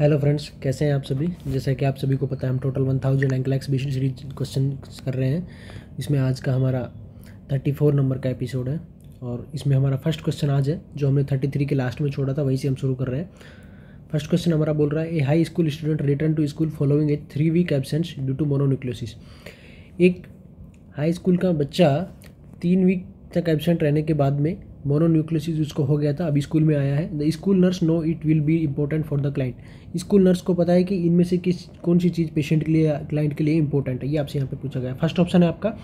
Hello friends कैसे हैं आप सभी जैसा कि आप सभी को पता है हम टोटल वन थाउजेंड एंकल एक्सबिशन सीरीज क्वेश्चन कर रहे हैं इसमें आज का हमारा थर्टी फोर नंबर का एपिसोड है और इसमें हमारा फर्स्ट क्वेश्चन आज है जो हमने थर्टी थ्री के लास्ट में छोड़ा था वहीं से हम शुरू कर रहे हैं फर्स्ट क्वेश्चन हमारा बोल रहा है a high school student return to school following a three week absence due to mononucleosis एक हाई स्कूल का बच्चा तीन वीक तक एबसेंट रहने के बाद में मोनोन्यूक्लियसिस उसको हो गया था अभी स्कूल में आया है the school nurse know it will be important for the client school nurse को पता है कि इनमें से किस कौन सी चीज़ पेशेंट के लिए क्लाइंट के लिए इंपॉर्टेंट है ये आपसे यहाँ पे पूछा गया फर्स्ट ऑप्शन है आपका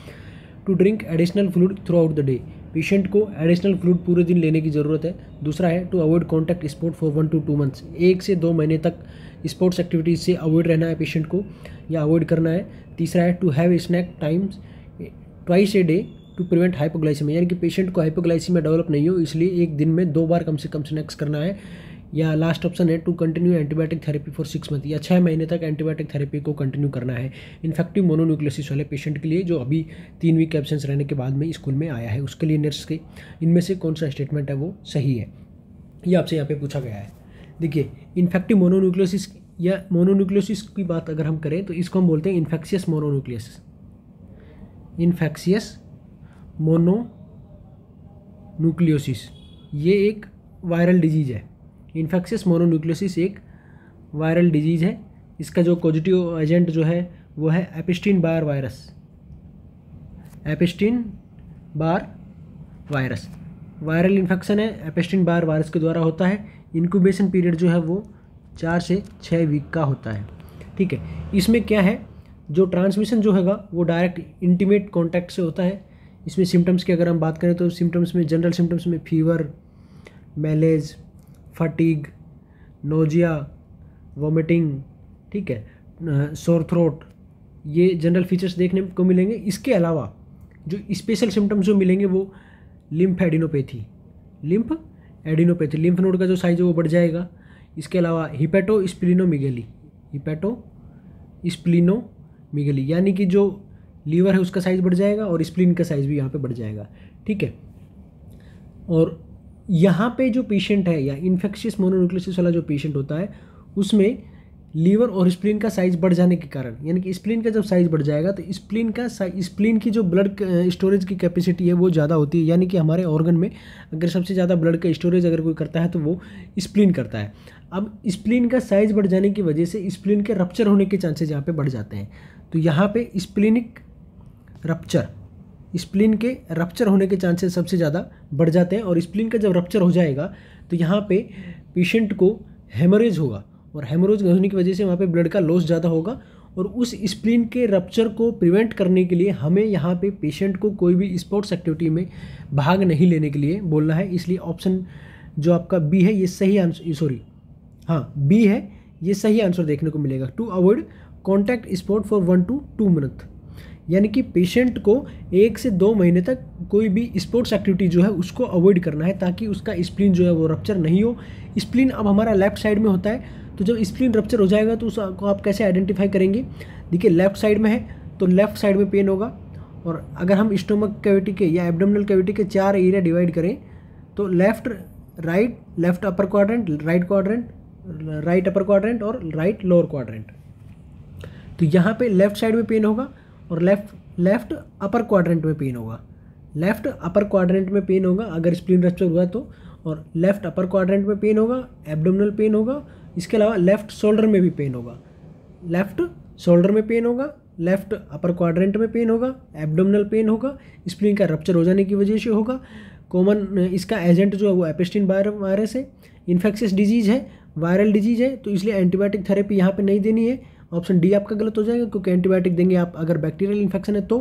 to drink additional fluid throughout the day patient को एडिशनल फ्लूड पूरे दिन लेने की ज़रूरत है दूसरा है to avoid contact sport for one to two months एक से दो महीने तक स्पोर्ट्स एक्टिविटीज़ से अवॉइड रहना है पेशेंट को या अवॉइड करना है तीसरा है to have snack times twice a day to prevent hypoglycaemia यानी कि पेशेंट को हाइपोग्लाइसीमिया डेवलप नहीं हो इसलिए एक दिन में दो बार कम से कम स्नैक्स करना है या लास्ट ऑप्शन है to continue antibiotic therapy for six month या छः महीने तक एंटीबायोटिक थेरेपी को कंटिन्यू करना है इन्फेक्टिव मोनोन्यूक्लियोसिस वाले पेशेंट के लिए जो अभी तीन वीक एबसेंस रहने के बाद में स्कूल में आया है उसके लिए नर्स के इनमें से कौन सा स्टेटमेंट है वो सही है ये आपसे यहाँ पर पूछा गया है देखिए इन्फेक्टिव मोनोन्यूक्लियोसिस या मोनोन्यूक्लियोसिस की बात अगर हम करें तो इसको हम बोलते हैं infectious mononucleosis infectious mononucleosis ये एक वायरल डिजीज़ है इन्फेक्शस मोनोन्यूक्लियोसिस एक वायरल डिजीज़ है इसका जो पॉजिटिव एजेंट जो है वो है Epstein Barr virus Epstein Barr virus viral infection है एपेस्टिन बार वायरस के द्वारा होता है इनक्यूबेशन पीरियड जो है वो चार से छः वीक का होता है ठीक है इसमें क्या है जो ट्रांसमिशन जो हैगा वो डायरेक्ट इंटीमेट कॉन्टैक्ट से होता है इसमें सिम्टम्स की अगर हम बात करें तो सिम्टम्स में जनरल सिम्टम्स में fever malaise fatigue nausea vomiting ठीक है सोर थ्रोट ये जनरल फीचर्स देखने को मिलेंगे इसके अलावा जो स्पेशल सिम्टम्स जो मिलेंगे वो lymphadenopathy lymphadenopathy lymph node का जो साइज है वो बढ़ जाएगा इसके अलावा हिपेटो स्प्लिनोमिगेली हिपेटो स्प्लिनोमिगेली यानी कि जो लीवर है उसका साइज़ बढ़ जाएगा और स्प्लिन का साइज़ भी यहाँ पे बढ़ जाएगा ठीक है और यहाँ पे जो पेशेंट है या इन्फेक्शियस मोनोन्यूक्लियोसिस वाला जो पेशेंट होता है उसमें लीवर और स्प्लिन का साइज़ बढ़ जाने के कारण यानी कि स्प्लिन का जब साइज़ बढ़ जाएगा तो स्प्लिन का स्प्लिन की जो ब्लड स्टोरेज की कैपेसिटी है वो ज़्यादा होती है यानी कि हमारे ऑर्गन में अगर सबसे ज़्यादा ब्लड का स्टोरेज अगर कोई करता है तो वो स्प्लिन करता है अब स्प्लिन का साइज़ बढ़ जाने की वजह से स्प्लिन के रप्चर होने के चांसेज यहाँ पर बढ़ जाते हैं तो यहाँ पर स्प्लिनिक रप्चर स्प्लिन के रप्चर होने के चांसेस सबसे ज़्यादा बढ़ जाते हैं और स्प्लिन का जब रप्चर हो जाएगा तो यहाँ पे पेशेंट को हेमरेज होगा और हेमरेज होने की वजह से वहाँ पे ब्लड का लॉस ज़्यादा होगा और उस स्प्लिन के रप्चर को प्रिवेंट करने के लिए हमें यहाँ पे पेशेंट को कोई भी स्पोर्ट्स एक्टिविटी में भाग नहीं लेने के लिए बोलना है इसलिए ऑप्शन जो आपका बी है ये सही आंसर सॉरी हाँ बी है ये सही आंसर देखने को मिलेगा to avoid contact sport for one to two month यानी कि पेशेंट को एक से दो महीने तक कोई भी स्पोर्ट्स एक्टिविटी जो है उसको अवॉइड करना है ताकि उसका स्प्लिन जो है वो रप्चर नहीं हो स्प्लिन अब हमारा लेफ्ट साइड में होता है तो जब स्प्लिन रप्चर हो जाएगा तो उसको आप कैसे आइडेंटिफाई करेंगे देखिए लेफ्ट साइड में है तो लेफ्ट साइड में पेन होगा और अगर हम स्टोमक कैविटी के या एबडोमिनल कैविटी के चार एरिया डिवाइड करें तो left right left upper quadrant right quadrant right upper quadrant और राइट लोअर क्वाड्रेंट तो यहाँ पे लेफ्ट साइड में पेन होगा और लेफ्ट लेफ्ट अपर क्वाड्रेंट में पेन होगा लेफ्ट अपर क्वाड्रेंट में पेन होगा अगर स्प्लिन रक्चर हुआ तो और लेफ्ट अपर क्वाड्रेंट में पेन होगा एब्डोमिनल पेन होगा इसके अलावा लेफ्ट शोल्डर में भी पेन होगा लेफ्ट शोल्डर में पेन होगा लेफ्ट अपर क्वाड्रेंट में पेन होगा एब्डोमिनल पेन होगा स्प्लिन का रप्चर हो जाने की वजह से होगा कॉमन इसका एजेंट जो है वो एपेस्टिन वायरस है इन्फेक्शियस डिजीज़ है वायरल डिजीज़ है तो इसलिए एंटीबायोटिक थेरेपी यहाँ पे नहीं देनी है ऑप्शन डी आपका गलत हो जाएगा क्योंकि एंटीबायोटिक देंगे आप अगर बैक्टीरियल इन्फेक्शन है तो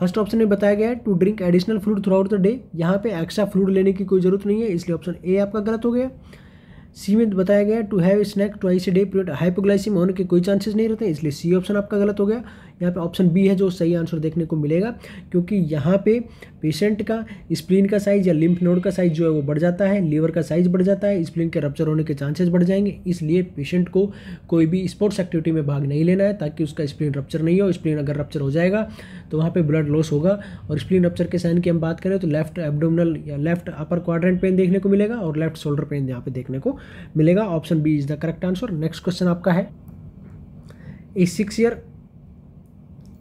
फर्स्ट ऑप्शन में बताया गया है to drink additional fluid throughout the day यहाँ पे एक्स्ट्रा फ्लूड लेने की कोई ज़रूरत नहीं है इसलिए ऑप्शन ए आपका गलत हो गया सी में बताया गया to have snack twice a day period hypoglycaemia होने के कोई चांसेस नहीं रहते इसलिए सी ऑप्शन आपका गलत हो गया यहाँ पे ऑप्शन बी है जो सही आंसर देखने को मिलेगा क्योंकि यहाँ पे पेशेंट का स्प्लिन का साइज या लिम्फ नोड का साइज जो है वो बढ़ जाता है लीवर का साइज बढ़ जाता है स्प्लिन के रप्चर होने के चांसेस बढ़ जाएंगे इसलिए पेशेंट को कोई भी स्पोर्ट्स एक्टिविटी में भाग नहीं लेना है ताकि उसका स्प्लिन रप्चर नहीं हो स्प्लिन अगर रप्चर हो जाएगा तो वहाँ पर ब्लड लॉस होगा और स्प्लिन रप्चर के साइन की हम बात करें तो लेफ्ट एबडोमिनल या लेफ्ट अपर क्वाड्रेंट पेन देखने को मिलेगा और लेफ्ट शोल्डर पेन यहाँ पे देखने को मिलेगा option B is the correct answer next question आपका है a six year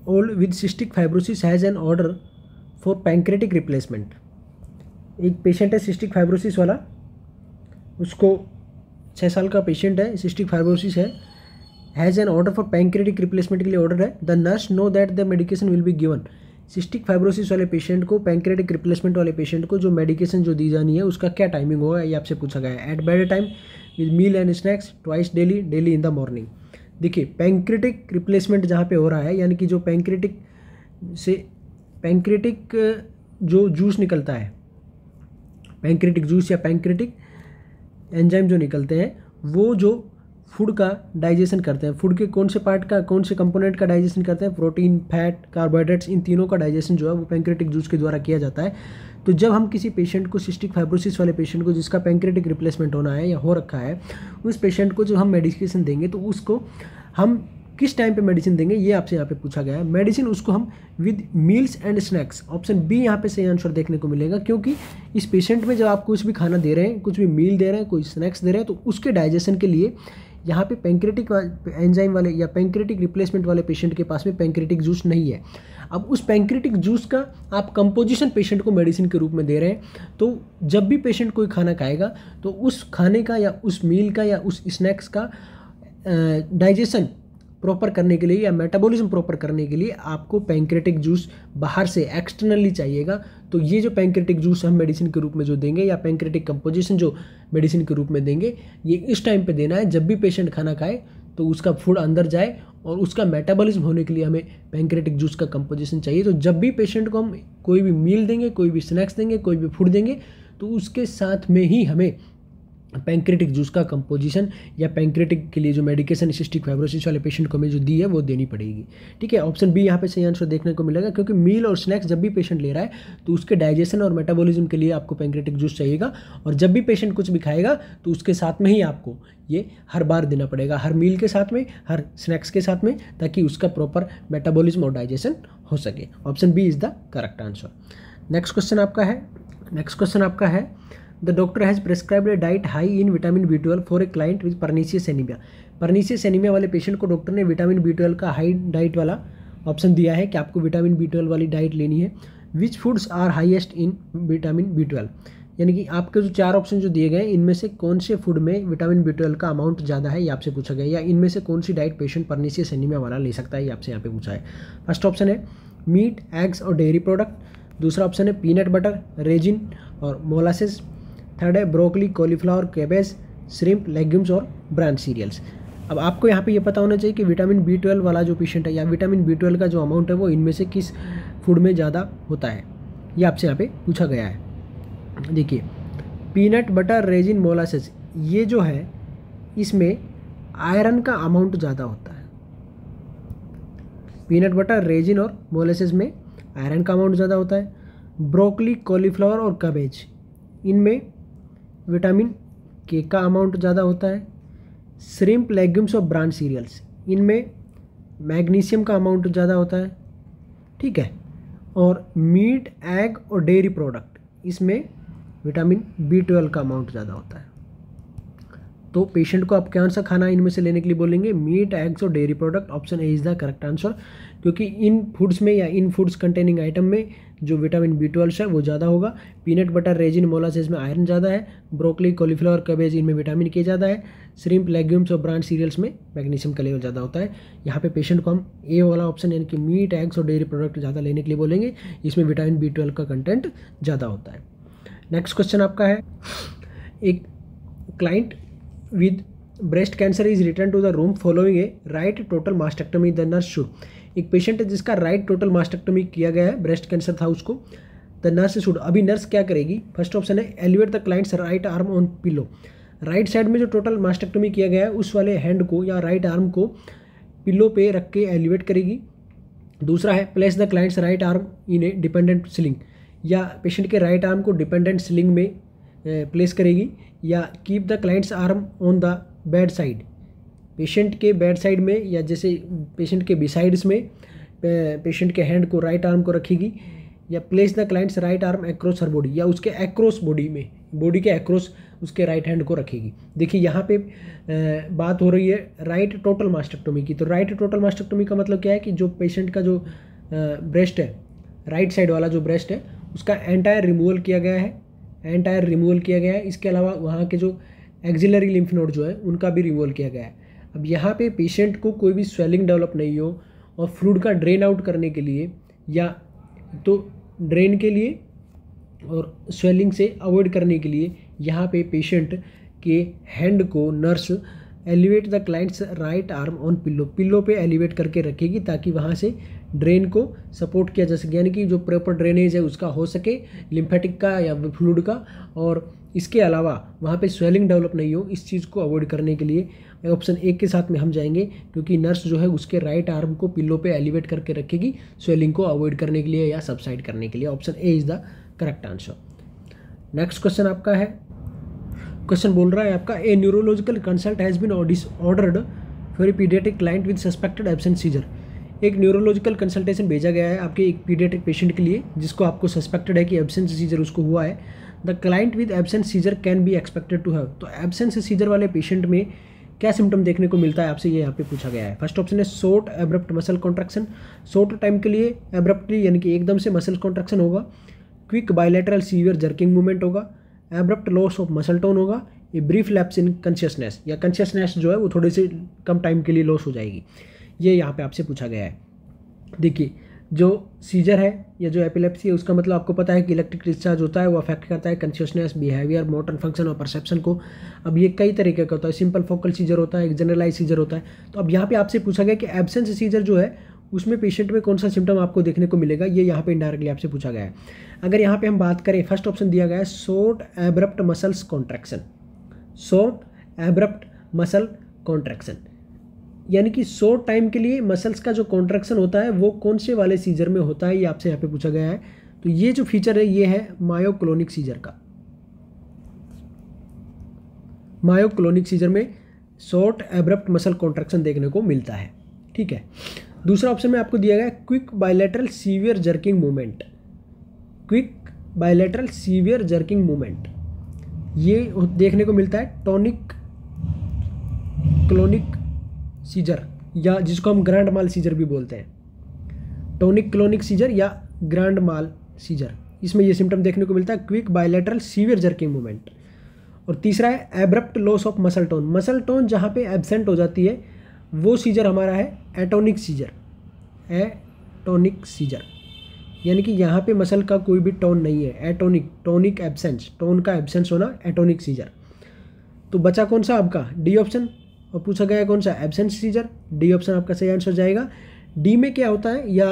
old with cystic fibrosis has an order for pancreatic replacement. एक पेशेंट है सिस्टिक फाइब्रोसिस वाला उसको छः साल का पेशेंट है सिस्टिक फाइब्रोसिस है has an order for pancreatic replacement के लिए ऑर्डर है the nurse know that the medication will be given cystic fibrosis वाले पेशेंट को पैंक्रेटिक रिप्लेसमेंट वाले पेशेंट को जो मेडिकेशन जो दी जानी है उसका क्या टाइमिंग होगा ये आपसे पूछा गया है at bedtime with meal and snacks twice daily daily in the morning देखिए पैंक्रेटिक रिप्लेसमेंट जहाँ पे हो रहा है यानी कि जो पैंक्रेटिक से पैंक्रेटिक जो जूस निकलता है पैंक्रेटिक जूस या पैंक्रेटिक एंजाइम जो निकलते हैं वो जो फूड का डाइजेशन करते हैं फूड के कौन से पार्ट का कौन से कंपोनेंट का डाइजेशन करते हैं प्रोटीन फैट कार्बोहाइड्रेट्स इन तीनों का डाइजेशन जो है वो पैंक्रेटिक जूस के द्वारा किया जाता है तो जब हम किसी पेशेंट को सिस्टिक फाइब्रोसिस वाले पेशेंट को जिसका पैंक्रेटिक रिप्लेसमेंट होना है या हो रखा है उस पेशेंट को जब हम मेडिकेशन देंगे तो उसको हम किस टाइम पे मेडिसिन देंगे ये आपसे यहाँ पे पूछा गया है मेडिसिन उसको हम with meals and snacks option B यहाँ पे सही आंसर देखने को मिलेगा क्योंकि इस पेशेंट में जब आप कुछ भी खाना दे रहे हैं कुछ भी मील दे रहे हैं कोई स्नैक्स दे रहे हैं तो उसके डाइजेशन के लिए यहाँ पे पेंक्रेटिक एंजाइम वाले या पेंक्रेटिक रिप्लेसमेंट वाले पेशेंट के पास में पेंक्रेटिक जूस नहीं है अब उस पेंक्रेटिक जूस का आप कंपोजिशन पेशेंट को मेडिसिन के रूप में दे रहे हैं तो जब भी पेशेंट कोई खाना खाएगा तो उस खाने का या उस मील का या उस स्नैक्स का डाइजेशन प्रॉपर करने के लिए या मेटाबॉलिज्म प्रॉपर करने के लिए आपको पैंक्रेटिक जूस बाहर से एक्सटर्नली चाहिएगा तो ये जो पैंक्रेटिक जूस हम मेडिसिन के रूप में जो देंगे या पैंक्रेटिक कंपोजिशन जो मेडिसिन के रूप में देंगे ये इस टाइम पे देना है जब भी पेशेंट खाना खाए तो उसका फूड अंदर जाए और उसका मेटाबॉलिज्म होने के लिए हमें पैंक्रेटिक जूस का कंपोजिशन चाहिए तो जब भी पेशेंट को हम कोई भी मील देंगे कोई भी स्नैक्स देंगे कोई भी फूड देंगे तो उसके साथ में ही हमें पैंक्रेटिक जूस का कंपोजिशन या पैंक्रेटिक के लिए जो मेडिकेशन सिस्टिक फाइब्रोसिस वाले पेशेंट को हमें जो दी है वो देनी पड़ेगी ठीक है ऑप्शन बी यहाँ पे सही आंसर देखने को मिलेगा क्योंकि मील और स्नैक्स जब भी पेशेंट ले रहा है तो उसके डाइजेशन और मेटाबॉलिज्म के लिए आपको पैंक्रेटिक जूस चाहिएगा और जब भी पेशेंट कुछ भी खाएगा तो उसके साथ में ही आपको ये हर बार देना पड़ेगा हर मील के साथ में हर स्नैक्स के साथ में ताकि उसका प्रॉपर मेटाबोलिज्म और डाइजेशन हो सके option B is the correct answer next question आपका है नेक्स्ट क्वेश्चन आपका है the doctor has prescribed a diet high in vitamin B twelve for a client with pernicious anaemia pernicious anaemia वाले patient को doctor ने vitamin B twelve का high diet वाला option दिया है कि आपको विटामिन बी ट्वेल्व वाली डाइट लेनी है which foods are highest in vitamin B twelve यानी कि आपके जो चार ऑप्शन जो दिए गए हैं इनमें से कौन से फूड में विटामिन बी ट्वेल्व का अमाउंट ज़्यादा है ये आपसे पूछा गया या इनमें से कौन सी डाइट पेशेंट परनीसियस एनीमिया वाला ले सकता है ये आपसे यहाँ पे पूछा है फर्स्ट ऑप्शन है मीट एग्स और डेयरी प्रोडक्ट दूसरा ऑप्शन है पीनट बटर रेजिन और मोलासेस थर्ड है broccoli cauliflower cabbage shrimp legumes और ब्रांड सीरियल्स अब आपको यहाँ पे ये पता होना चाहिए कि विटामिन बी ट्वेल्व वाला जो पेशेंट है या विटामिन बी ट्वेल्व का जो अमाउंट है वो इनमें से किस फूड में ज़्यादा होता है ये आपसे यहाँ पे पूछा गया है देखिए पीनट बटर रेजिन मोलासेस ये जो है इसमें आयरन का अमाउंट ज़्यादा होता है पीनट बटर रेजिन और मोलेसेस में आयरन का अमाउंट ज़्यादा होता है ब्रोकली कॉलीफ्लावर और कबेज इनमें विटामिन के का अमाउंट ज़्यादा होता है श्रिम्प लेग्यूम्स और ब्रांड सीरियल्स इनमें मैग्नीशियम का अमाउंट ज़्यादा होता है ठीक है और मीट एग और डेयरी प्रोडक्ट इसमें विटामिन बी ट्वेल्व का अमाउंट ज़्यादा होता है तो पेशेंट को आप कौन सा खाना इनमें से लेने के लिए बोलेंगे मीट एग्स और dairy product option A is the correct answer क्योंकि इन फूड्स में या इन फूड्स कंटेनिंग आइटम में जो विटामिन बी ट्वेल्व है वो ज़्यादा होगा पीनट बटर रेजिन मोलास इसमें आयरन ज़्यादा है ब्रोकली कॉलीफ्लावर कबेज इनमें विटामिन के ज़्यादा है श्रिम्प लेग्यूम्स और ब्रांड सीरियल्स में मैग्नीशियम का लेवल ज़्यादा होता है यहाँ पे पेशेंट को हम ए वाला ऑप्शन यानी कि मीट एग्स और डेयरी प्रोडक्ट ज़्यादा लेने के लिए बोलेंगे इसमें विटामिन बी ट्वेल्व का कंटेंट ज़्यादा होता है नेक्स्ट क्वेश्चन आपका है एक client with breast cancer is return to the room following a right total mastectomy the nurse should एक पेशेंट है जिसका राइट टोटल मास्टेक्टोमी किया गया है ब्रेस्ट कैंसर था उसको द नर्स शुड अभी नर्स क्या करेगी फर्स्ट ऑप्शन है elevate the client's right arm on pillow right side में जो टोटल मास्टेक्टोमी किया गया है उस वाले हैंड को या राइट आर्म को पिलो पे रख के एलिवेट करेगी दूसरा है place the client's right arm in a dependent sling या पेशेंट के राइट आर्म को डिपेंडेंट सिलिंग में प्लेस eh, करेगी या keep the client's arm on the bed side patient के बेड साइड में या जैसे पेशेंट के बिसाइड्स में पेशेंट के हैंड को राइट आर्म को रखेगी या place the client's right arm across her body या उसके एक्रॉस बॉडी में बॉडी के एक्रॉस उसके राइट हैंड को रखेगी देखिए यहाँ पे बात हो रही है राइट टोटल मास्टेक्टोमी की तो राइट टोटल मास्टेक्टोमी का मतलब क्या है कि जो पेशेंट का जो ब्रेस्ट है राइट साइड वाला जो ब्रेस्ट है उसका एंटायर रिमूवल किया गया है एंटायर रिमूवल किया गया है इसके अलावा वहाँ के जो एक्जिलरी लिम्फ नोड जो है उनका भी रिमूवल किया गया है अब यहाँ पे पेशेंट को कोई भी स्वेलिंग डेवलप नहीं हो और फ्लूड का ड्रेन आउट करने के लिए या तो ड्रेन के लिए और स्वेलिंग से अवॉइड करने के लिए यहाँ पे पेशेंट के हैंड को nurse elevate the client's right arm on pillow pillow पे एलिवेट करके रखेगी ताकि वहाँ से ड्रेन को सपोर्ट किया जा सके यानी कि जो प्रॉपर ड्रेनेज है उसका हो सके लिम्फेटिक का या फ्लूड का और इसके अलावा वहाँ पे स्वेलिंग डेवलप नहीं हो इस चीज़ को अवॉइड करने के लिए ऑप्शन ए के साथ में हम जाएंगे क्योंकि नर्स जो है उसके राइट आर्म को पिल्लो पे एलिवेट करके रखेगी स्वेलिंग को अवॉइड करने के लिए या सबसाइड करने के लिए option A is the correct answer next question आपका है क्वेश्चन बोल रहा है आपका a neurological consult has been ordered for a paediatric client with suspected absent seizure एक न्यूरोलॉजिकल कंसल्टेशन भेजा गया है आपके एक पीडियाटिक पेशेंट के लिए जिसको आपको सस्पेक्टेड है कि एबसेंस सीजर उसको हुआ है the client with absence seizure can be expected to have तो एबसेंस सीजर वाले पेशेंट में क्या सिम्टम देखने को मिलता है आपसे ये यहाँ पे पूछा गया है फर्स्ट ऑप्शन है short abrupt muscle contraction short time के लिए एब्रप्टली यानी कि एकदम से मसल कॉन्ट्रैक्शन होगा quick bilateral severe jerking movement होगा abrupt loss of muscle tone होगा ये ब्रीफ लैप्स इन कंशियसनेस या कॉन्शियसनेस जो है वो थोड़ी सी कम टाइम के लिए लॉस हो जाएगी ये यहाँ पे आपसे पूछा गया है देखिए जो सीजर है या जो एपिलेप्सी है उसका मतलब आपको पता है कि इलेक्ट्रिक डिस्चार्ज होता है वो अफेक्ट करता है कंशियसनेस बिहेवियर मोटर फंक्शन और परसेप्शन को अब ये कई तरीके का होता है सिंपल फोकल सीजर होता है एक जनरलाइज सीजर होता है तो अब यहाँ पे आपसे पूछा गया कि एबसेंस सीजर जो है उसमें पेशेंट में कौन सा सिम्टम आपको देखने को मिलेगा ये यहाँ पे इंडायरेक्टली आपसे पूछा गया है अगर यहाँ पे हम बात करें फर्स्ट ऑप्शन दिया गया है short abrupt muscles contraction short abrupt muscle contraction यानी कि शॉर्ट टाइम के लिए मसल्स का जो कॉन्ट्रैक्शन होता है वो कौन से वाले सीजर में होता है ये आपसे यहाँ पे पूछा गया है तो ये जो फीचर है ये है मायोक्लोनिक सीजर का मायोक्लोनिक सीजर में शॉर्ट एब्रप्ट मसल कॉन्ट्रैक्शन देखने को मिलता है ठीक है दूसरा ऑप्शन में आपको दिया गया है quick bilateral severe jerking movement quick bilateral severe jerking movement ये देखने को मिलता है टॉनिक क्लोनिक सीजर या जिसको हम ग्रैंड माल सीजर भी बोलते हैं टोनिक क्लोनिक सीजर या ग्रैंड माल सीजर इसमें ये सिम्टम देखने को मिलता है quick bilateral severe jerking movement और तीसरा है abrupt loss of muscle tone muscle tone जहाँ पे एबसेंट हो जाती है वो सीजर हमारा है एटोनिक सीजर एटोनिक सीजर यानी कि यहाँ पे मसल का कोई भी टोन नहीं है एटोनिक टोनिक एबसेंस टोन का एबसेंस होना एटोनिक सीजर तो बचा कौन सा आपका डी ऑप्शन और पूछा गया है कौन सा एबसेंस सीजर डी ऑप्शन आपका सही आंसर जाएगा डी में क्या होता है या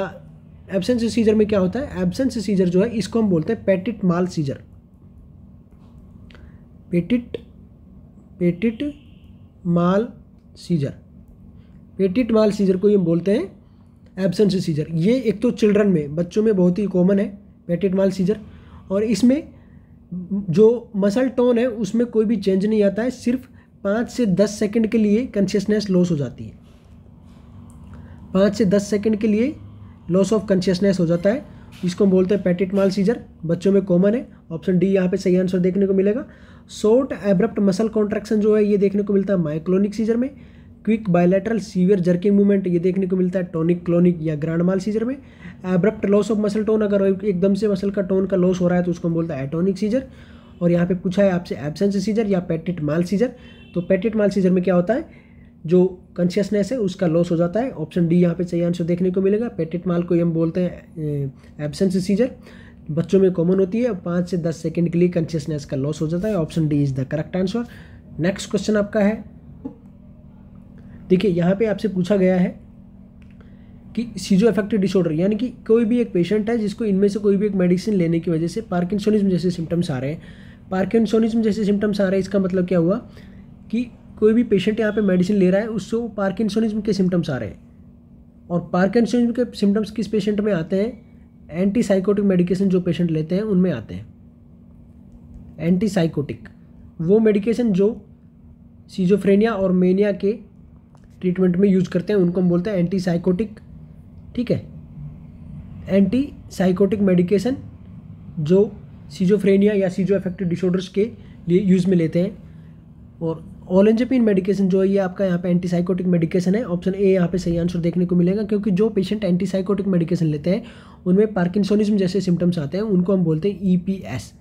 एबसेंस सीजर में क्या होता है एबसेंस सीजर जो है इसको हम बोलते हैं petit mal seizure petit petit mal seizure petit mal seizure को ही हम बोलते हैं एबसेंस सीजर ये एक तो चिल्ड्रन में बच्चों में बहुत ही कॉमन है पेटिट माल सीजर और इसमें जो मसल टोन है उसमें कोई भी चेंज नहीं आता है सिर्फ पाँच से दस सेकंड के लिए कॉन्शियसनेस लॉस हो जाती है पाँच से दस सेकंड के लिए लॉस ऑफ कॉन्शियसनेस हो जाता है जिसको हम बोलते हैं पैटिट माल सीजर बच्चों में कॉमन है ऑप्शन डी यहाँ पे सही आंसर देखने को मिलेगा शॉर्ट एब्रप्ट मसल कॉन्ट्रैक्शन जो है ये देखने को मिलता है माइक्लोनिक सीजर में quick bilateral severe jerking movement ये देखने को मिलता है टोनिक क्लोनिक या ग्रांड माल सीजर में abrupt loss of muscle tone अगर एकदम से मसल का टोन का लॉस हो रहा है तो उसको हम बोलते हैं एटोनिक सीजर और यहाँ पे पूछा है आपसे एबसेंस सीजर या पेटिट माल सीजर तो पेटेट माल सीजर में क्या होता है जो कंशियसनेस है उसका लॉस हो जाता है ऑप्शन डी यहाँ पे सही आंसर देखने को मिलेगा पेटेट माल को हम बोलते हैं एबसेंस सीजर बच्चों में कॉमन होती है पाँच से दस सेकेंड के लिए कंशियसनेस का लॉस हो जाता है option D is the correct answer next question आपका है देखिए यहाँ पे आपसे पूछा गया है कि सीजो इफेक्टिव डिसऑर्डर यानी कि कोई भी एक पेशेंट है जिसको इनमें से कोई भी एक मेडिसिन लेने की वजह से पार्किसोनिज्म जैसे सिम्टम्स आ रहे हैं पार्किसोनिज्म जैसे सिम्टम्स आ रहे हैं इसका मतलब क्या हुआ कि कोई भी पेशेंट यहाँ पे मेडिसिन ले रहा है उससे वो पार्किसोनिज्म के सिम्टम्स आ रहे हैं और पार्किसोनिज्म के सिम्टम्स किस पेशेंट में आते हैं एंटी साइकोटिक मेडिकेशन जो पेशेंट लेते हैं उनमें आते हैं एंटी साइकोटिक वो मेडिकेशन जो सीजोफ्रेनिया और मेनिया के ट्रीटमेंट में यूज करते हैं उनको हम बोलते हैं एंटी साइकोटिक ठीक है एंटी साइकोटिक मेडिकेशन जो सीजोफ्रेनिया या सीजो अफेक्टिव डिसऑर्डर्स के लिए यूज़ में लेते हैं और ओलेंजेपिन मेडिकेशन जो ये आपका यहाँ पे एंटीसाइकोटिक मेडिकेशन है ऑप्शन ए यहाँ पे सही आंसर देखने को मिलेगा क्योंकि जो पेशेंट एंटीसाइकोटिक मेडिकेशन लेते हैं उनमें पार्किंसोनिज्म जैसे सिम्टम्स आते हैं उनको हम बोलते हैं E P S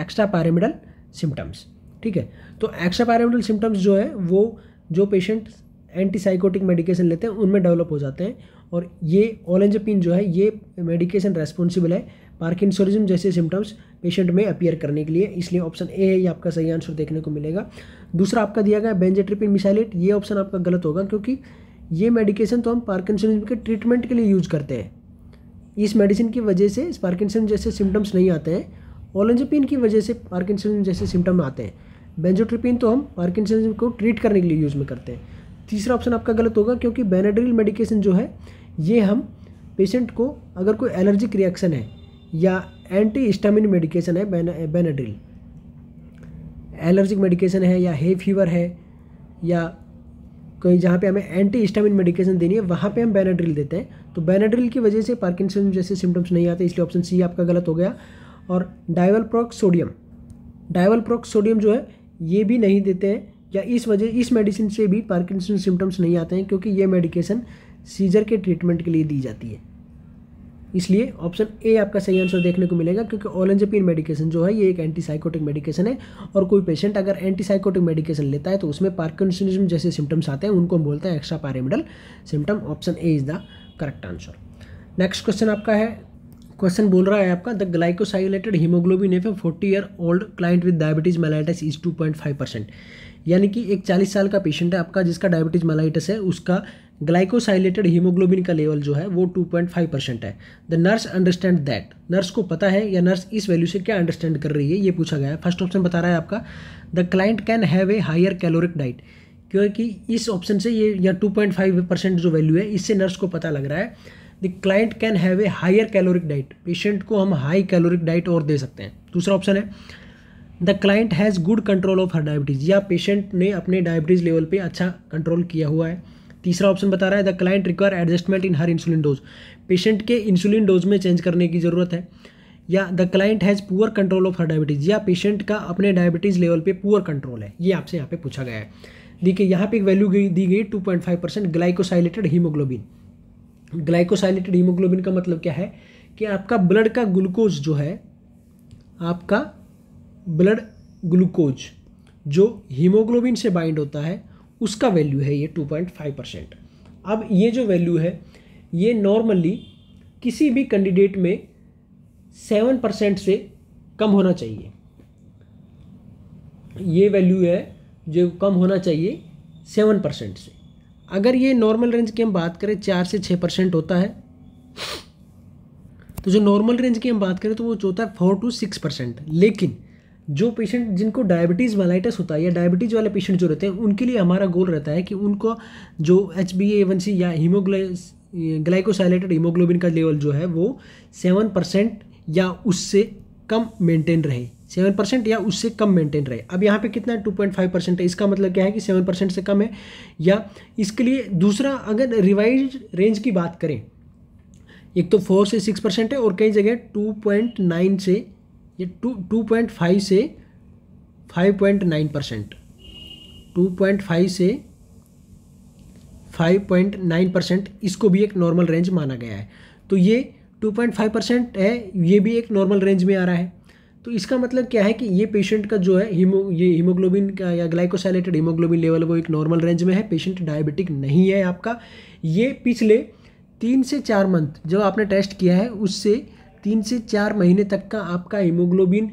extrapyramidal symptoms ठीक है तो एक्स्ट्रा पैरामिडल सिम्टम्स जो है वो जो पेशेंट एंटीसाइकोटिक मेडिकेशन लेते हैं उनमें डेवलप हो जाते हैं और ये ओलेंजेपिन जो है ये मेडिकेशन रेस्पॉन्सिबल है पार्किसोरिज्म जैसे सिम्टम्स पेशेंट में अपियर करने के लिए इसलिए ऑप्शन ए है ये आपका सही आंसर देखने को मिलेगा दूसरा आपका दिया गया बेंजेट्रिपिन मिसाइलेट ये ऑप्शन आपका गलत होगा क्योंकि ये मेडिकेशन तो हम पार्किसोरिज्म के ट्रीटमेंट के लिए यूज करते हैं इस मेडिसिन की वजह से पार्किंसन जैसे सिम्टम्स नहीं आते हैं ओलेंजेपिन की वजह से पार्किसोरिज्म जैसे सिम्टम आते हैं बेंजोट्रिपिन तो हम पार्किसोरिज्म को ट्रीट करने के लिए यूज़ में करते हैं तीसरा ऑप्शन आपका गलत होगा क्योंकि बेनाड्रिल मेडिकेशन जो है ये हम पेशेंट को अगर कोई एलर्जिक रिएक्शन है या एंटी स्टामिन मेडिकेशन है बेनाड्रिल एलर्जिक मेडिकेशन है या हे फीवर है या कहीं जहाँ पे हमें एंटी स्टामिन मेडिकेशन देनी है वहाँ पे हम बेनाड्रिल देते हैं तो बेनाड्रिल की वजह से पार्किंसन जैसे सिम्टम्स नहीं आते इसलिए ऑप्शन सी आपका गलत हो गया और divalproex sodium divalproex sodium जो है ये भी नहीं देते हैं या इस वजह इस मेडिसिन से भी पार्किंसन सिम्टम्स नहीं आते हैं क्योंकि ये मेडिकेशन सीजर के ट्रीटमेंट के लिए दी जाती है इसलिए ऑप्शन ए आपका सही आंसर देखने को मिलेगा क्योंकि ओलेंजेपिन मेडिकेशन जो है ये एक एंटीसाइकोटिक मेडिकेशन है और कोई पेशेंट अगर एंटीसाइकोटिक मेडिकेशन लेता है तो उसमें पार्किसनिज्म जैसे सिम्टम्स आते हैं उनको हम बोलते हैं extrapyramidal symptom option A is the correct answer next question आपका है क्वेश्चन बोल रहा है आपका the glycosylated haemoglobin of a forty year old client with diabetes mellitus is two point five percent यानी कि एक चालीस साल का पेशेंट है आपका जिसका डायबिटीज मेलाइटिस है उसका ग्लाइकोसाइलेटेड हीमोग्लोबिन का लेवल जो है वो 2.5 परसेंट है the nurse understand that nurse को पता है या नर्स इस वैल्यू से क्या अंडरस्टैंड कर रही है ये पूछा गया है फर्स्ट ऑप्शन बता रहा है आपका the client can have a higher caloric diet क्योंकि इस ऑप्शन से ये या 2.5 परसेंट जो वैल्यू है इससे नर्स को पता लग रहा है the client can have a higher caloric diet patient को हम हाई कैलोरिक डाइट और दे सकते हैं दूसरा ऑप्शन है the client has good control of her diabetes या पेशेंट ने अपने डायबिटीज़ लेवल पे अच्छा कंट्रोल किया हुआ है तीसरा ऑप्शन बता रहा है the client require adjustment in her insulin dose patient के इंसुलिन डोज में चेंज करने की ज़रूरत है या the client has poor control of her diabetes या पेशेंट का अपने डायबिटीज़ लेवल पे पुअर कंट्रोल है ये आपसे यहाँ पे पूछा गया है देखिए यहाँ पे एक वैल्यू दी गई 2.5 percent glycosylated haemoglobin glycosylated haemoglobin का मतलब क्या है कि आपका ब्लड का ग्लूकोज जो है आपका ब्लड ग्लूकोज जो हीमोग्लोबिन से बाइंड होता है उसका वैल्यू है ये टू पॉइंट फाइव परसेंट अब ये जो वैल्यू है ये नॉर्मली किसी भी कैंडिडेट में सेवन परसेंट से कम होना चाहिए ये वैल्यू है जो कम होना चाहिए सेवन परसेंट से अगर ये नॉर्मल रेंज की हम बात करें चार से छः परसेंट होता है तो जो नॉर्मल रेंज की हम बात करें तो वो होता है फोर टू सिक्स परसेंट लेकिन जो पेशेंट जिनको डायबिटीज़ वालाइटस होता है या डायबिटीज़ वाले पेशेंट जो रहते हैं उनके लिए हमारा गोल रहता है कि उनको जो H B A one C या हीमोग्लाइस ग्लाइकोसाइलेटेड हीमोग्लोबिन का लेवल जो है वो सेवन परसेंट या उससे कम मेंटेन रहे सेवन परसेंट या उससे कम मेंटेन रहे अब यहाँ पे कितना है टू पॉइंट फाइव परसेंट है इसका मतलब क्या है कि सेवन परसेंट से कम है या इसके लिए दूसरा अगर रिवाइज रेंज की बात करें एक तो फोर से सिक्स परसेंट है और कई जगह टू पॉइंट नाइन से ये टू टू पॉइंट फाइव से five point nine percent two point five से फाइव पॉइंट नाइन परसेंट इसको भी एक नॉर्मल रेंज माना गया है तो ये टू पॉइंट फाइव परसेंट है ये भी एक नॉर्मल रेंज में आ रहा है तो इसका मतलब क्या है कि ये पेशेंट का जो है हीमो ये हीमोग्लोबिन का या ग्लाइकोसाइलेटेड हीमोग्लोबिन लेवल वो एक नॉर्मल रेंज में है पेशेंट डायबिटिक नहीं है आपका ये पिछले तीन से चार मंथ जब आपने टेस्ट किया है उससे तीन से चार महीने तक का आपका हीमोग्लोबिन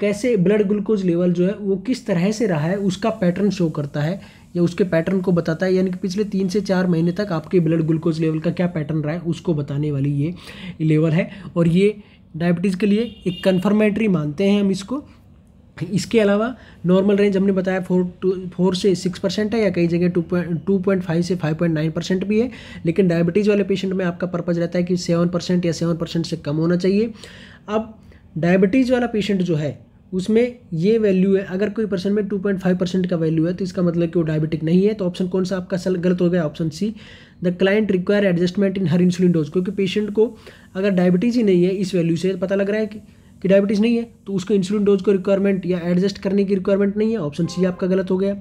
कैसे ब्लड ग्लूकोज लेवल जो है वो किस तरह से रहा है उसका पैटर्न शो करता है या उसके पैटर्न को बताता है यानी कि पिछले तीन से चार महीने तक आपके ब्लड ग्लूकोज लेवल का क्या पैटर्न रहा है उसको बताने वाली ये लेवल है और ये डायबिटीज़ के लिए एक कन्फर्मेटरी मानते हैं हम इसको इसके अलावा नॉर्मल रेंज हमने बताया फोर टू फोर से सिक्स परसेंट है या कई जगह two point two point five से फाइव पॉइंट नाइन परसेंट भी है लेकिन डायबिटीज़ वाले पेशेंट में आपका पर्पज़ रहता है कि सेवन परसेंट या सेवन परसेंट से कम होना चाहिए अब डायबिटीज़ वाला पेशेंट जो है उसमें ये वैल्यू है अगर कोई पर्सन में टू पॉइंट फाइव परसेंट का वैल्यू है तो इसका मतलब कि वो डायबिटिक नहीं है तो ऑप्शन कौन सा आपका सल गलत हो गया option C the client require adjustment in her insulin dose क्योंकि पेशेंट को अगर डायबिटीज़ ही नहीं है इस वैल्यू से पता लग रहा है कि कि डायबिटीज़ नहीं है तो उसको इंसुलिन डोज को रिक्वायरमेंट या एडजस्ट करने की रिक्वायरमेंट नहीं है ऑप्शन सी आपका गलत हो गया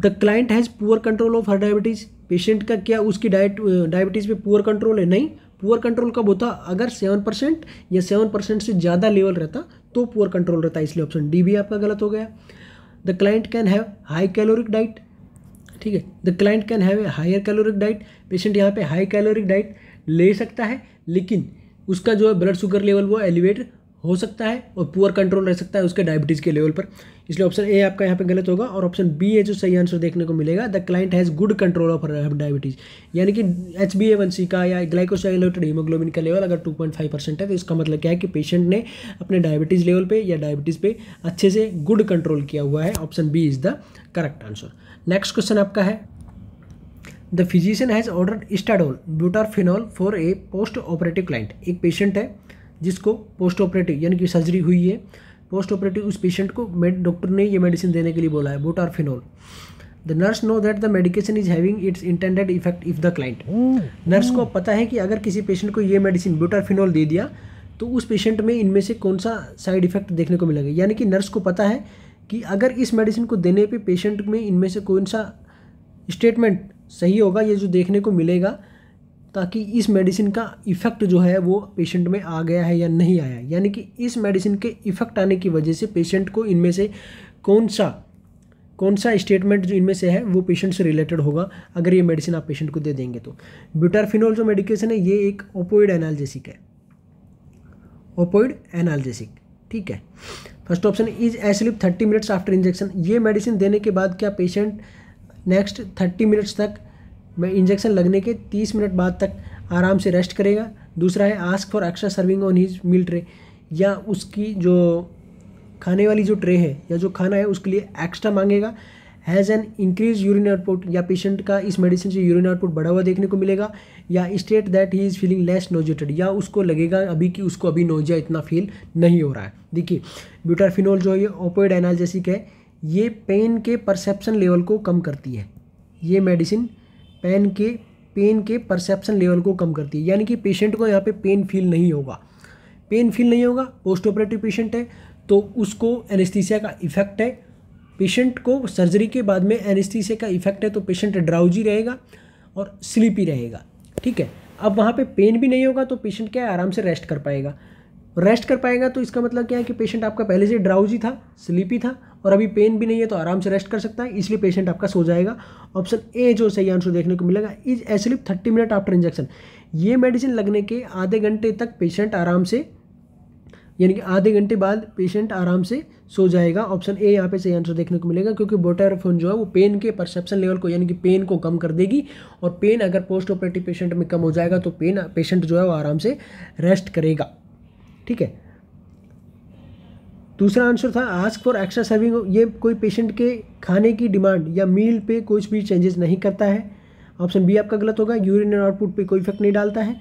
the client has poor control of her diabetes patient का क्या उसकी डाइट डायबिटीज़ पे पुअर कंट्रोल है नहीं पुअर कंट्रोल कब होता अगर सेवन परसेंट या सेवन परसेंट से ज़्यादा लेवल रहता तो पुअर कंट्रोल रहता इसलिए ऑप्शन डी भी आपका गलत हो गया the client can have high caloric diet ठीक है the client can have a higher caloric diet patient यहाँ पे हाई कैलोरिक डाइट ले सकता है लेकिन उसका जो है ब्लड शुगर लेवल वो एलिवेट हो सकता है और पुअर कंट्रोल रह सकता है उसके डायबिटीज़ के लेवल पर इसलिए ऑप्शन ए आपका यहाँ पे गलत होगा और ऑप्शन बी है जो सही आंसर देखने को मिलेगा the client has good control of diabetes यानी कि H B A one C का या ग्लाइकोसाइलेटेड हीमोग्लोबिन का लेवल अगर 2.5 परसेंट है तो इसका मतलब क्या है कि पेशेंट ने अपने डायबिटीज़ लेवल पर या डायबिटीज़ पे अच्छे से गुड कंट्रोल किया हुआ है option B is the correct answer next question आपका है the physician has order Stadol butorphanol for a post operative client एक पेशेंट है जिसको पोस्ट ऑपरेटिव यानी कि सर्जरी हुई है पोस्ट ऑपरेटिव उस पेशेंट को डॉक्टर ने ये मेडिसिन देने के लिए बोला है butorphanol the nurse know that the medication is having its intended effect if the client nurse को पता है कि अगर किसी पेशेंट को ये मेडिसिन ब्यूटारफिनॉल दे दिया तो उस पेशेंट में इनमें से कौन सा साइड इफेक्ट देखने को मिलेगा यानी कि नर्स को पता है कि अगर इस मेडिसिन को देने पे पेशेंट में इनमें से कौन सा स्टेटमेंट सही होगा ये जो देखने को मिलेगा ताकि इस मेडिसिन का इफ़ेक्ट जो है वो पेशेंट में आ गया है या नहीं आया यानी कि इस मेडिसिन के इफ़ेक्ट आने की वजह से पेशेंट को इनमें से कौन सा कौन सा स्टेटमेंट जो इनमें से है वो पेशेंट से रिलेटेड होगा अगर ये मेडिसिन आप पेशेंट को दे देंगे तो ब्यूटारफिनोल जो मेडिकेशन है ये एक ओपोइड एनालजेसिक है ओपोइड एनालजेसिक ठीक है first option is asleep thirty minutes after injection ये मेडिसिन देने के बाद क्या पेशेंट नेक्स्ट थर्टी मिनट्स तक इंजेक्शन लगने के तीस मिनट बाद तक आराम से रेस्ट करेगा दूसरा है ask for extra serving on his meal tray या उसकी जो खाने वाली जो ट्रे है या जो खाना है उसके लिए एक्स्ट्रा मांगेगा has an increase urine output या पेशेंट का इस मेडिसिन से यूरिन आउटपुट बढ़ा हुआ देखने को मिलेगा या state that he is feeling less nauseated या उसको लगेगा अभी कि उसको अभी नोजिया इतना फील नहीं हो रहा है देखिए ब्यूटारफिनोल जो है ओपोइड एनाल जैसी है ये पेन के परसेप्शन लेवल को कम करती है ये मेडिसिन पेन के पेन के परसेप्शन लेवल को कम करती है यानी कि पेशेंट को यहाँ पे पेन फील नहीं होगा पेन फील नहीं होगा पोस्ट ऑपरेटिव पेशेंट है तो उसको एनेस्थीसिया का इफेक्ट है पेशेंट को सर्जरी के बाद में एनेस्थीसिया का इफेक्ट है तो पेशेंट ड्राउजी रहेगा और स्लीपी रहेगा ठीक है अब वहाँ पे पेन भी नहीं होगा तो पेशेंट क्या आराम से रेस्ट कर पाएगा रेस्ट कर पाएगा तो इसका मतलब क्या है कि पेशेंट आपका पहले से ड्राउजी था स्लीपी था और अभी पेन भी नहीं है तो आराम से रेस्ट कर सकता है इसलिए पेशेंट आपका सो जाएगा ऑप्शन ए जो सही आंसर देखने को मिलेगा is asleep thirty minute after injection ये मेडिसिन लगने के आधे घंटे तक पेशेंट आराम से यानी कि आधे घंटे बाद पेशेंट आराम से सो जाएगा ऑप्शन ए यहाँ पे सही आंसर देखने को मिलेगा क्योंकि बोटाफोन जो है वो पेन के परसेप्शन लेवल को यानी कि पेन को कम कर देगी और पेन अगर पोस्ट ऑपरेटिव पेशेंट में कम हो जाएगा तो पेन पेशेंट जो है वो आराम से रेस्ट करेगा ठीक है दूसरा आंसर था आस्क फॉर एक्स्ट्रा सर्विंग ये कोई पेशेंट के खाने की डिमांड या मील पे कुछ भी चेंजेस नहीं करता है ऑप्शन बी आपका गलत होगा यूरिन आउटपुट पे कोई इफेक्ट नहीं डालता है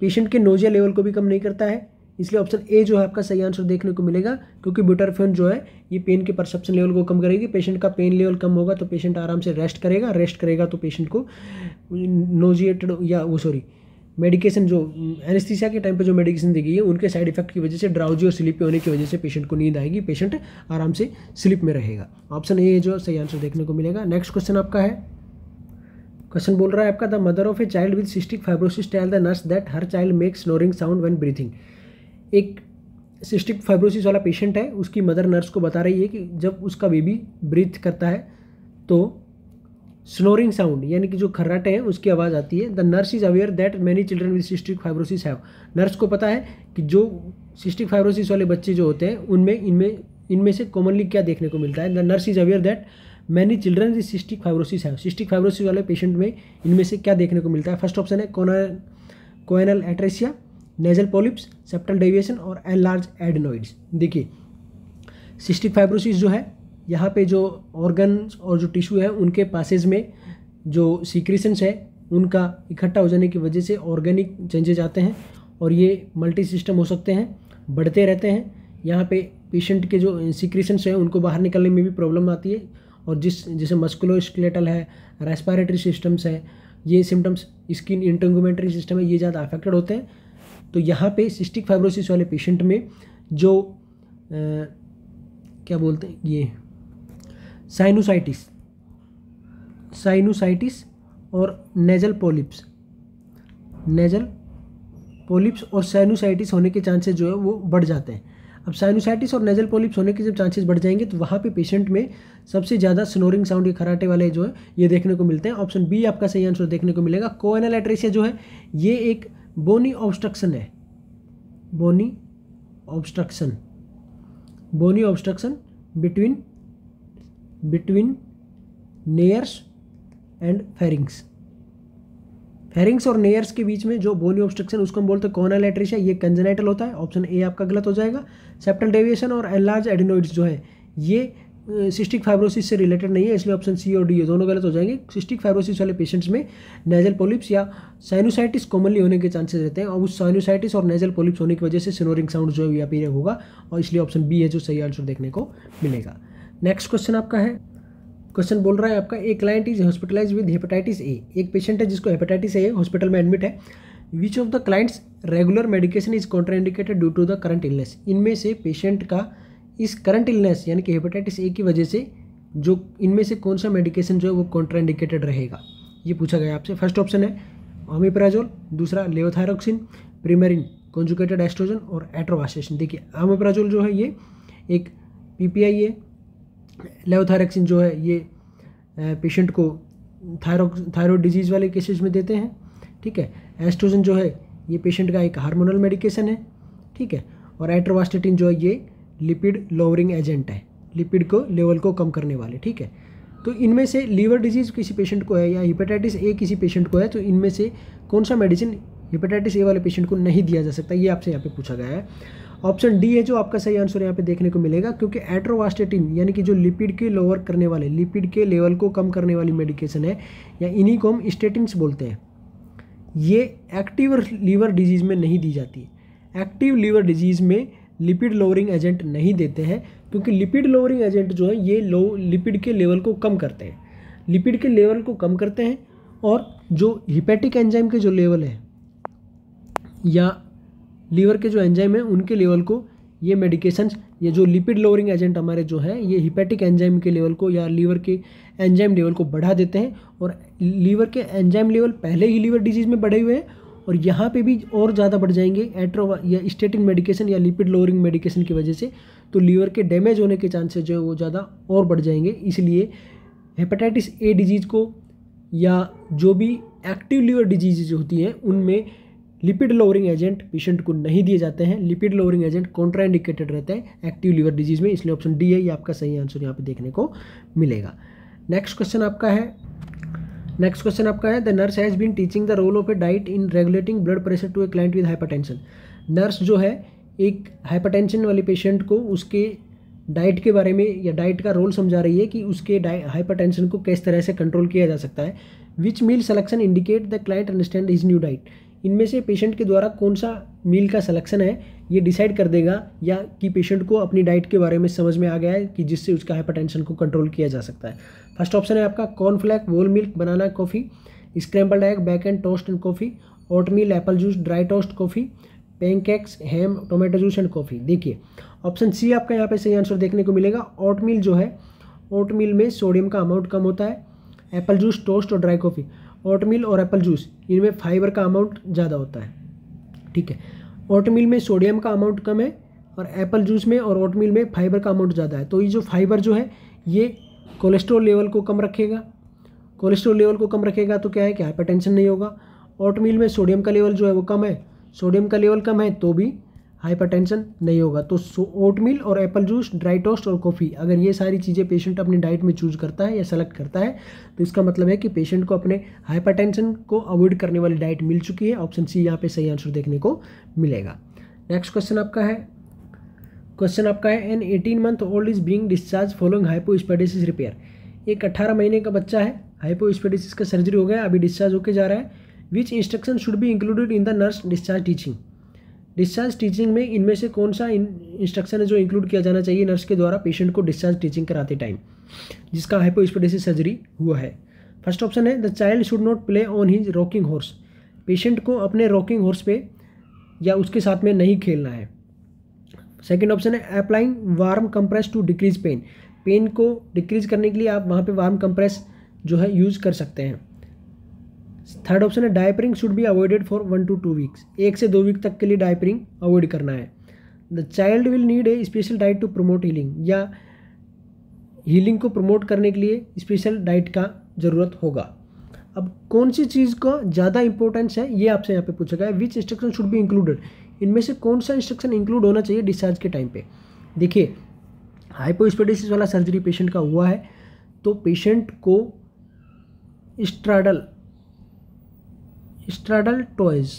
पेशेंट के नोजिया लेवल को भी कम नहीं करता है इसलिए ऑप्शन ए जो है आपका सही आंसर देखने को मिलेगा क्योंकि बुटरफेन जो है ये पेन के परसेप्शन लेवल को कम करेगी पेशेंट का पेन लेवल कम होगा तो पेशेंट आराम से रेस्ट करेगा रेस्ट करेगा तो पेशेंट को नोजिएटेड या वो सॉरी मेडिकेशन जो एनेस्थीसिया के टाइम पे जो मेडिकेशन दी गई है उनके साइड इफेक्ट की वजह से ड्राउजी और स्लिप होने की वजह से पेशेंट को नींद आएगी पेशेंट आराम से स्लिप में रहेगा ऑप्शन ए जो सही आंसर देखने को मिलेगा नेक्स्ट क्वेश्चन आपका है क्वेश्चन बोल रहा है आपका the mother of a child with cystic fibrosis tell the nurse that her child make snoring sound when breathing एक सिस्टिक फाइब्रोसिस वाला पेशेंट है उसकी मदर नर्स को बता रही है कि जब उसका बेबी ब्रीथ करता है तो स्नोरिंग साउंड यानी कि जो खर्राटे हैं उसकी आवाज़ आती है the nurse is aware that many children with cystic fibrosis have nurse को पता है कि जो सिस्टिक फाइब्रोसिस वाले बच्चे जो होते हैं उनमें इनमें इनमें से कॉमनली क्या देखने को मिलता है the nurse is aware that many children with cystic fibrosis have cystic fibrosis वाले पेशेंट में इनमें से क्या देखने को मिलता है फर्स्ट ऑप्शन है choanal atresia nasal polyps septal deviation और एनलार्ज एडनोइड्स देखिए सिस्टिक फाइब्रोसिस जो है यहाँ पे जो ऑर्गन्स और जो टिश्यू है उनके पासेज में जो सीक्रेशंस है उनका इकट्ठा हो जाने की वजह से ऑर्गेनिक चेंजेज आते हैं और ये मल्टी सिस्टम हो सकते हैं बढ़ते रहते हैं यहाँ पे पेशेंट के जो सीक्रेशंस हैं उनको बाहर निकलने में भी प्रॉब्लम आती है और जिस जैसे मस्कुलो स्कलेटल है रेस्पायरेटरी सिस्टम्स है ये सिम्टम्स स्किन इंटेंगोमेटरी सिस्टम है ये ज़्यादा अफेक्टेड होते हैं तो यहाँ पे सिस्टिक फाइब्रोसिस वाले पेशेंट में जो आ, क्या बोलते हैं ये साइनोसाइटिस साइनोसाइटिस और नेजल पोलिप्स नेजल पोलिप्स और साइनोसाइटिस होने के चांसेस जो है वो बढ़ जाते हैं अब साइनोसाइटिस और नेजल पोलिप्स होने के जब चांसेस बढ़ जाएंगे तो वहाँ पे पेशेंट में सबसे ज़्यादा स्नोरिंग साउंड ये खराटे वाले जो है ये देखने को मिलते हैं ऑप्शन बी आपका सही आंसर देखने को मिलेगा को जो है ये एक बोनी ऑब्स्ट्रक्शन है bony obstruction bony obstruction between between nares and pharynx pharynx और नेयर्स के बीच में जो बोनी ऑब्स्ट्रक्शन उसको हम बोलते हैं कोना है ये कंजेनाइटल होता है ऑप्शन ए आपका गलत हो जाएगा सेप्टल डेविएशन और एनलार्ज एडिनोइड्स जो है ये सिस्टिक फाइब्रोसिस से रिलेटेड नहीं है इसलिए ऑप्शन सी और डी ये दोनों गलत हो जाएंगे सिस्टिक फाइब्रोसिस वाले पेशेंट्स में नेजल पोलिप्स या साइनोसाइटिस कॉमनली होने के चांसेस रहते हैं और उस साइनोसाइटिस और नेजल पोलिप्स होने की वजह से सिनोरिंग साउंड जो है यहाँ पे होगा और इसलिए ऑप्शन बी है जो सही आंसर देखने को मिलेगा नेक्स्ट क्वेश्चन आपका है क्वेश्चन बोल रहा है आपका a client is hospitalize with hepatitis A एक पेशेंट है जिसको हेपेटाइटिस ए हॉस्पिटल में एडमिट है which of the client's regular medication is contraindicated due to the current illness इनमें से पेशेंट का इस करंट इलनेस यानी कि हेपेटाइटिस ए की वजह से जो इनमें से कौन सा मेडिकेशन जो है वो कॉन्ट्राइंडिकेटेड रहेगा ये पूछा गया आपसे फर्स्ट ऑप्शन है ओमिप्राजोल दूसरा लेवथायरोक्सिन प्रीमेरिन कॉन्जुकेटेड एस्ट्रोजन और एट्रोवासेशन देखिए ओमिप्राजोल जो है ये एक आई है लेवथायरेक्सिन जो है ये पेशेंट को थायरो थायरॉयड डिजीज़ वाले केसेस में देते हैं ठीक है एस्ट्रोजन जो है ये पेशेंट का एक हार्मोनल मेडिकेशन है ठीक है और एट्रोवास्टेटिन जो है ये लिपिड लोवरिंग एजेंट है लिपिड को लेवल को कम करने वाले ठीक है तो इनमें से लीवर डिजीज़ किसी पेशेंट को है या हिपेटाइटिस ए किसी पेशेंट को है तो इनमें से कौन सा मेडिसिन हिपेटाइटिस ए वाले पेशेंट को नहीं दिया जा सकता ये आपसे यहाँ पे पूछा गया है ऑप्शन डी है जो आपका सही आंसर यहाँ पे देखने को मिलेगा क्योंकि एट्रोवास्टेटिन यानी कि जो लिपिड के लोअर करने वाले लिपिड के लेवल को कम करने वाली मेडिकेशन है या इन्हीं को हम स्टेटिंग्स बोलते हैं ये एक्टिव लीवर डिजीज़ में नहीं दी जाती एक्टिव लीवर डिजीज़ में लिपिड लोअरिंग एजेंट नहीं देते हैं क्योंकि लिपिड लोअरिंग एजेंट जो है ये लो लिपिड के लेवल को कम करते हैं लिपिड के लेवल को कम करते हैं और जो हिपेटिक एंजाइम के जो लेवल है या लीवर के जो एंजाइम है उनके लेवल को ये मेडिकेशंस ये जो लिपिड लोअरिंग एजेंट हमारे जो है ये हिपेटिक एंजाइम के लेवल को या लीवर के एंजाइम लेवल को बढ़ा देते हैं और लीवर के एंजाइम लेवल पहले ही लीवर डिजीज़ में बढ़े हुए हैं और यहाँ पे भी और ज़्यादा बढ़ जाएंगे एट्रो या स्टेटिन मेडिकेशन या लिपिड लोअरिंग मेडिकेशन की वजह से तो लीवर के डैमेज होने के चांसेस जो है वो ज़्यादा और बढ़ जाएंगे इसलिए हेपेटाइटिस ए डिजीज़ को या जो भी एक्टिव लीवर डिजीज होती हैं उनमें लिपिड लोअरिंग एजेंट पेशेंट को नहीं दिए जाते हैं लिपिड लोअरिंग एजेंट कॉन्ट्राइंडिकेटेड रहते हैं एक्टिव लिवर डिजीज में इसलिए ऑप्शन डी है ये आपका सही आंसर यहाँ पे देखने को मिलेगा नेक्स्ट क्वेश्चन आपका है नेक्स्ट क्वेश्चन आपका है the nurse has been teaching the role of a diet in regulating blood pressure to a client with tension nurse जो है एक टेंशन वाले पेशेंट को उसके डाइट के बारे में या डाइट का रोल समझा रही है कि उसके टेंशन को किस तरह से कंट्रोल किया जा सकता है which meal selection indicate the client understand his new diet इनमें से पेशेंट के द्वारा कौन सा मील का सलेक्शन है ये डिसाइड कर देगा या कि पेशेंट को अपनी डाइट के बारे में समझ में आ गया है कि जिससे उसका हाइपरटेंशन को कंट्रोल किया जा सकता है फर्स्ट ऑप्शन है आपका cornflake whole milk banana coffee scrambled egg back and toast and coffee oatmeal apple juice dry toast coffee pancakes ham tomato juice and coffee देखिए ऑप्शन सी आपका यहाँ पे सही आंसर देखने को मिलेगा ओटमील जो है ओटमील में सोडियम का अमाउंट कम होता है एप्पल जूस टोस्ट और ड्राई कॉफ़ी ऑटमील और एप्पल जूस इनमें फाइबर का अमाउंट ज़्यादा होता है ठीक है ऑटमील में सोडियम का अमाउंट कम है और एप्पल जूस में और ऑटमील में फाइबर का अमाउंट ज़्यादा है तो ये जो फाइबर जो है ये कोलेस्ट्रॉल लेवल को कम रखेगा कोलेस्ट्रॉल लेवल को कम रखेगा तो क्या है कि हाइपर नहीं होगा ऑटमील में सोडियम का लेवल जो है वो कम है सोडियम का लेवल कम है तो भी हाइपरटेंशन नहीं होगा तो ओटमील और एप्पल जूस ड्राई टोस्ट और कॉफ़ी अगर ये सारी चीज़ें पेशेंट अपनी डाइट में चूज करता है या सेलेक्ट करता है तो इसका मतलब है कि पेशेंट को अपने हाइपरटेंशन को अवॉइड करने वाली डाइट मिल चुकी है ऑप्शन सी यहाँ पे सही आंसर देखने को मिलेगा नेक्स्ट क्वेश्चन आपका है क्वेश्चन आपका है an eighteen month old is being discharge following hypo repair एक अट्ठारह महीने का बच्चा है हाइपो का सर्जरी हो गया अभी डिस्चार्ज होकर जा रहा है which instruction should be included in the nurse discharge teaching discharge teaching में इनमें से कौन सा इंस्ट्रक्शन है जो इंक्लूड किया जाना चाहिए नर्स के द्वारा पेशेंट को डिस्चार्ज टीचिंग कराते टाइम जिसका हाइपोस्पेडेसिस सर्जरी हुआ है फर्स्ट ऑप्शन है the child should not play on his rocking horse patient को अपने रॉकिंग हॉर्स पे या उसके साथ में नहीं खेलना है सेकेंड ऑप्शन है applying warm compress to decrease pain pain को डिक्रीज करने के लिए आप वहाँ पे वार्म कंप्रेस जो है यूज़ कर सकते हैं थर्ड ऑप्शन है diapering should be avoided for one to two weeks एक से दो वीक तक के लिए डायपरिंग अवॉइड करना है the child will need a special diet to promote healing या हीलिंग को प्रमोट करने के लिए स्पेशल डाइट का ज़रूरत होगा अब कौन सी चीज़ का ज़्यादा इंपॉर्टेंस है ये आपसे यहाँ पे पूछा गया है which instruction should be included इनमें से कौन सा इंस्ट्रक्शन इंक्लूड होना चाहिए डिस्चार्ज के टाइम पे देखिए हाइपोस्पेडिसिस वाला सर्जरी पेशेंट का हुआ है तो पेशेंट को straddle straddle toys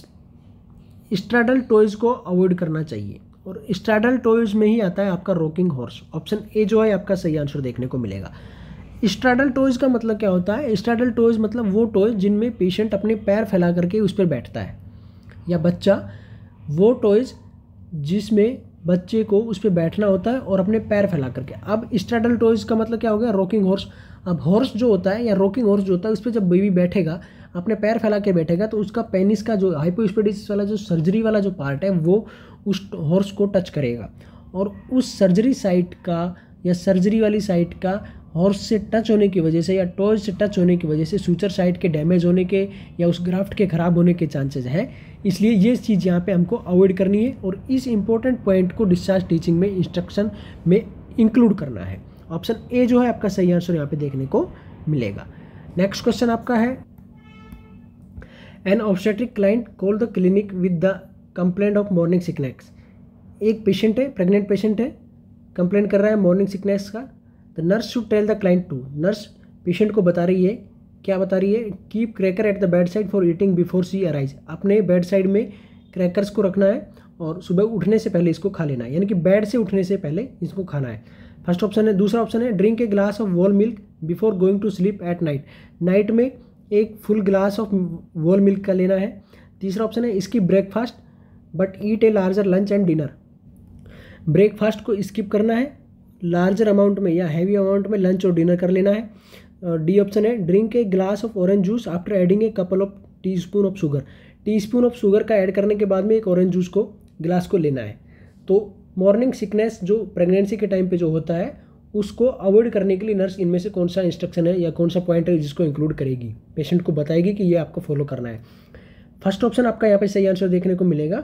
straddle toys को अवॉइड करना चाहिए और स्ट्रैडल टॉयज़ में ही आता है आपका रॉकिंग हॉर्स ऑप्शन ए जो है आपका सही आंसर देखने को मिलेगा स्ट्रैडल टॉयज़ का मतलब क्या होता है स्ट्रैडल टॉयज़ मतलब वो टॉयज़ जिनमें पेशेंट अपने पैर फैला करके उस पर बैठता है या बच्चा वो टॉयज़ जिसमें बच्चे को उस पर बैठना होता है और अपने पैर फैला करके अब स्ट्रैडल टॉयज़ का मतलब क्या हो गया रॉकिंग हॉर्स अब हॉर्स जो होता है या रॉकिंग हॉर्स जो होता है उस पर जब बेबी बैठेगा अपने पैर फैला के बैठेगा तो उसका पेनिस का जो हाइपोस्पेडिस वाला जो सर्जरी वाला जो पार्ट है वो उस हॉर्स को टच करेगा और उस सर्जरी साइट का या सर्जरी वाली साइट का हॉर्स से टच होने की वजह से या टॉर्च से टच होने की वजह से सूचर साइट के डैमेज होने के या उस ग्राफ्ट के ख़राब होने के चांसेस हैं इसलिए ये चीज़ यहाँ पे हमको अवॉइड करनी है और इस इंपॉर्टेंट पॉइंट को डिस्चार्ज टीचिंग में इंस्ट्रक्शन में इंक्लूड करना है ऑप्शन ए जो है आपका सही आंसर यहाँ पे देखने को मिलेगा नेक्स्ट क्वेश्चन आपका है an obstetric client call the clinic with the complaint of morning sickness एक पेशेंट है प्रेग्नेंट पेशेंट है कंप्लेन कर रहा है मॉर्निंग सिकनेस का the nurse should tell the client to nurse patient को बता रही है क्या बता रही है keep cracker at the bed side for eating before she arise अपने बेड साइड में क्रैकर्स को रखना है और सुबह उठने से पहले इसको खा लेना है यानी कि बेड से उठने से पहले इसको खाना है फर्स्ट ऑप्शन है दूसरा ऑप्शन है drink a glass of whole milk before going to sleep at night night में एक full glass of whole milk का लेना है तीसरा ऑप्शन है skip breakfast but eat a larger lunch and dinner breakfast को स्किप करना है लार्जर अमाउंट में या हैवी अमाउंट में लंच और डिनर कर लेना है डी ऑप्शन है drink a glass of orange juice after adding a couple of teaspoon of sugar teaspoon of sugar का ऐड करने के बाद में एक ऑरेंज जूस को ग्लास को लेना है तो मॉर्निंग सिकनेस जो प्रेगनेंसी के टाइम पे जो होता है उसको अवॉइड करने के लिए नर्स इनमें से कौन सा इंस्ट्रक्शन है या कौन सा पॉइंट है जिसको इंक्लूड करेगी पेशेंट को बताएगी कि ये आपको फॉलो करना है फर्स्ट ऑप्शन आपका यहाँ पे सही आंसर देखने को मिलेगा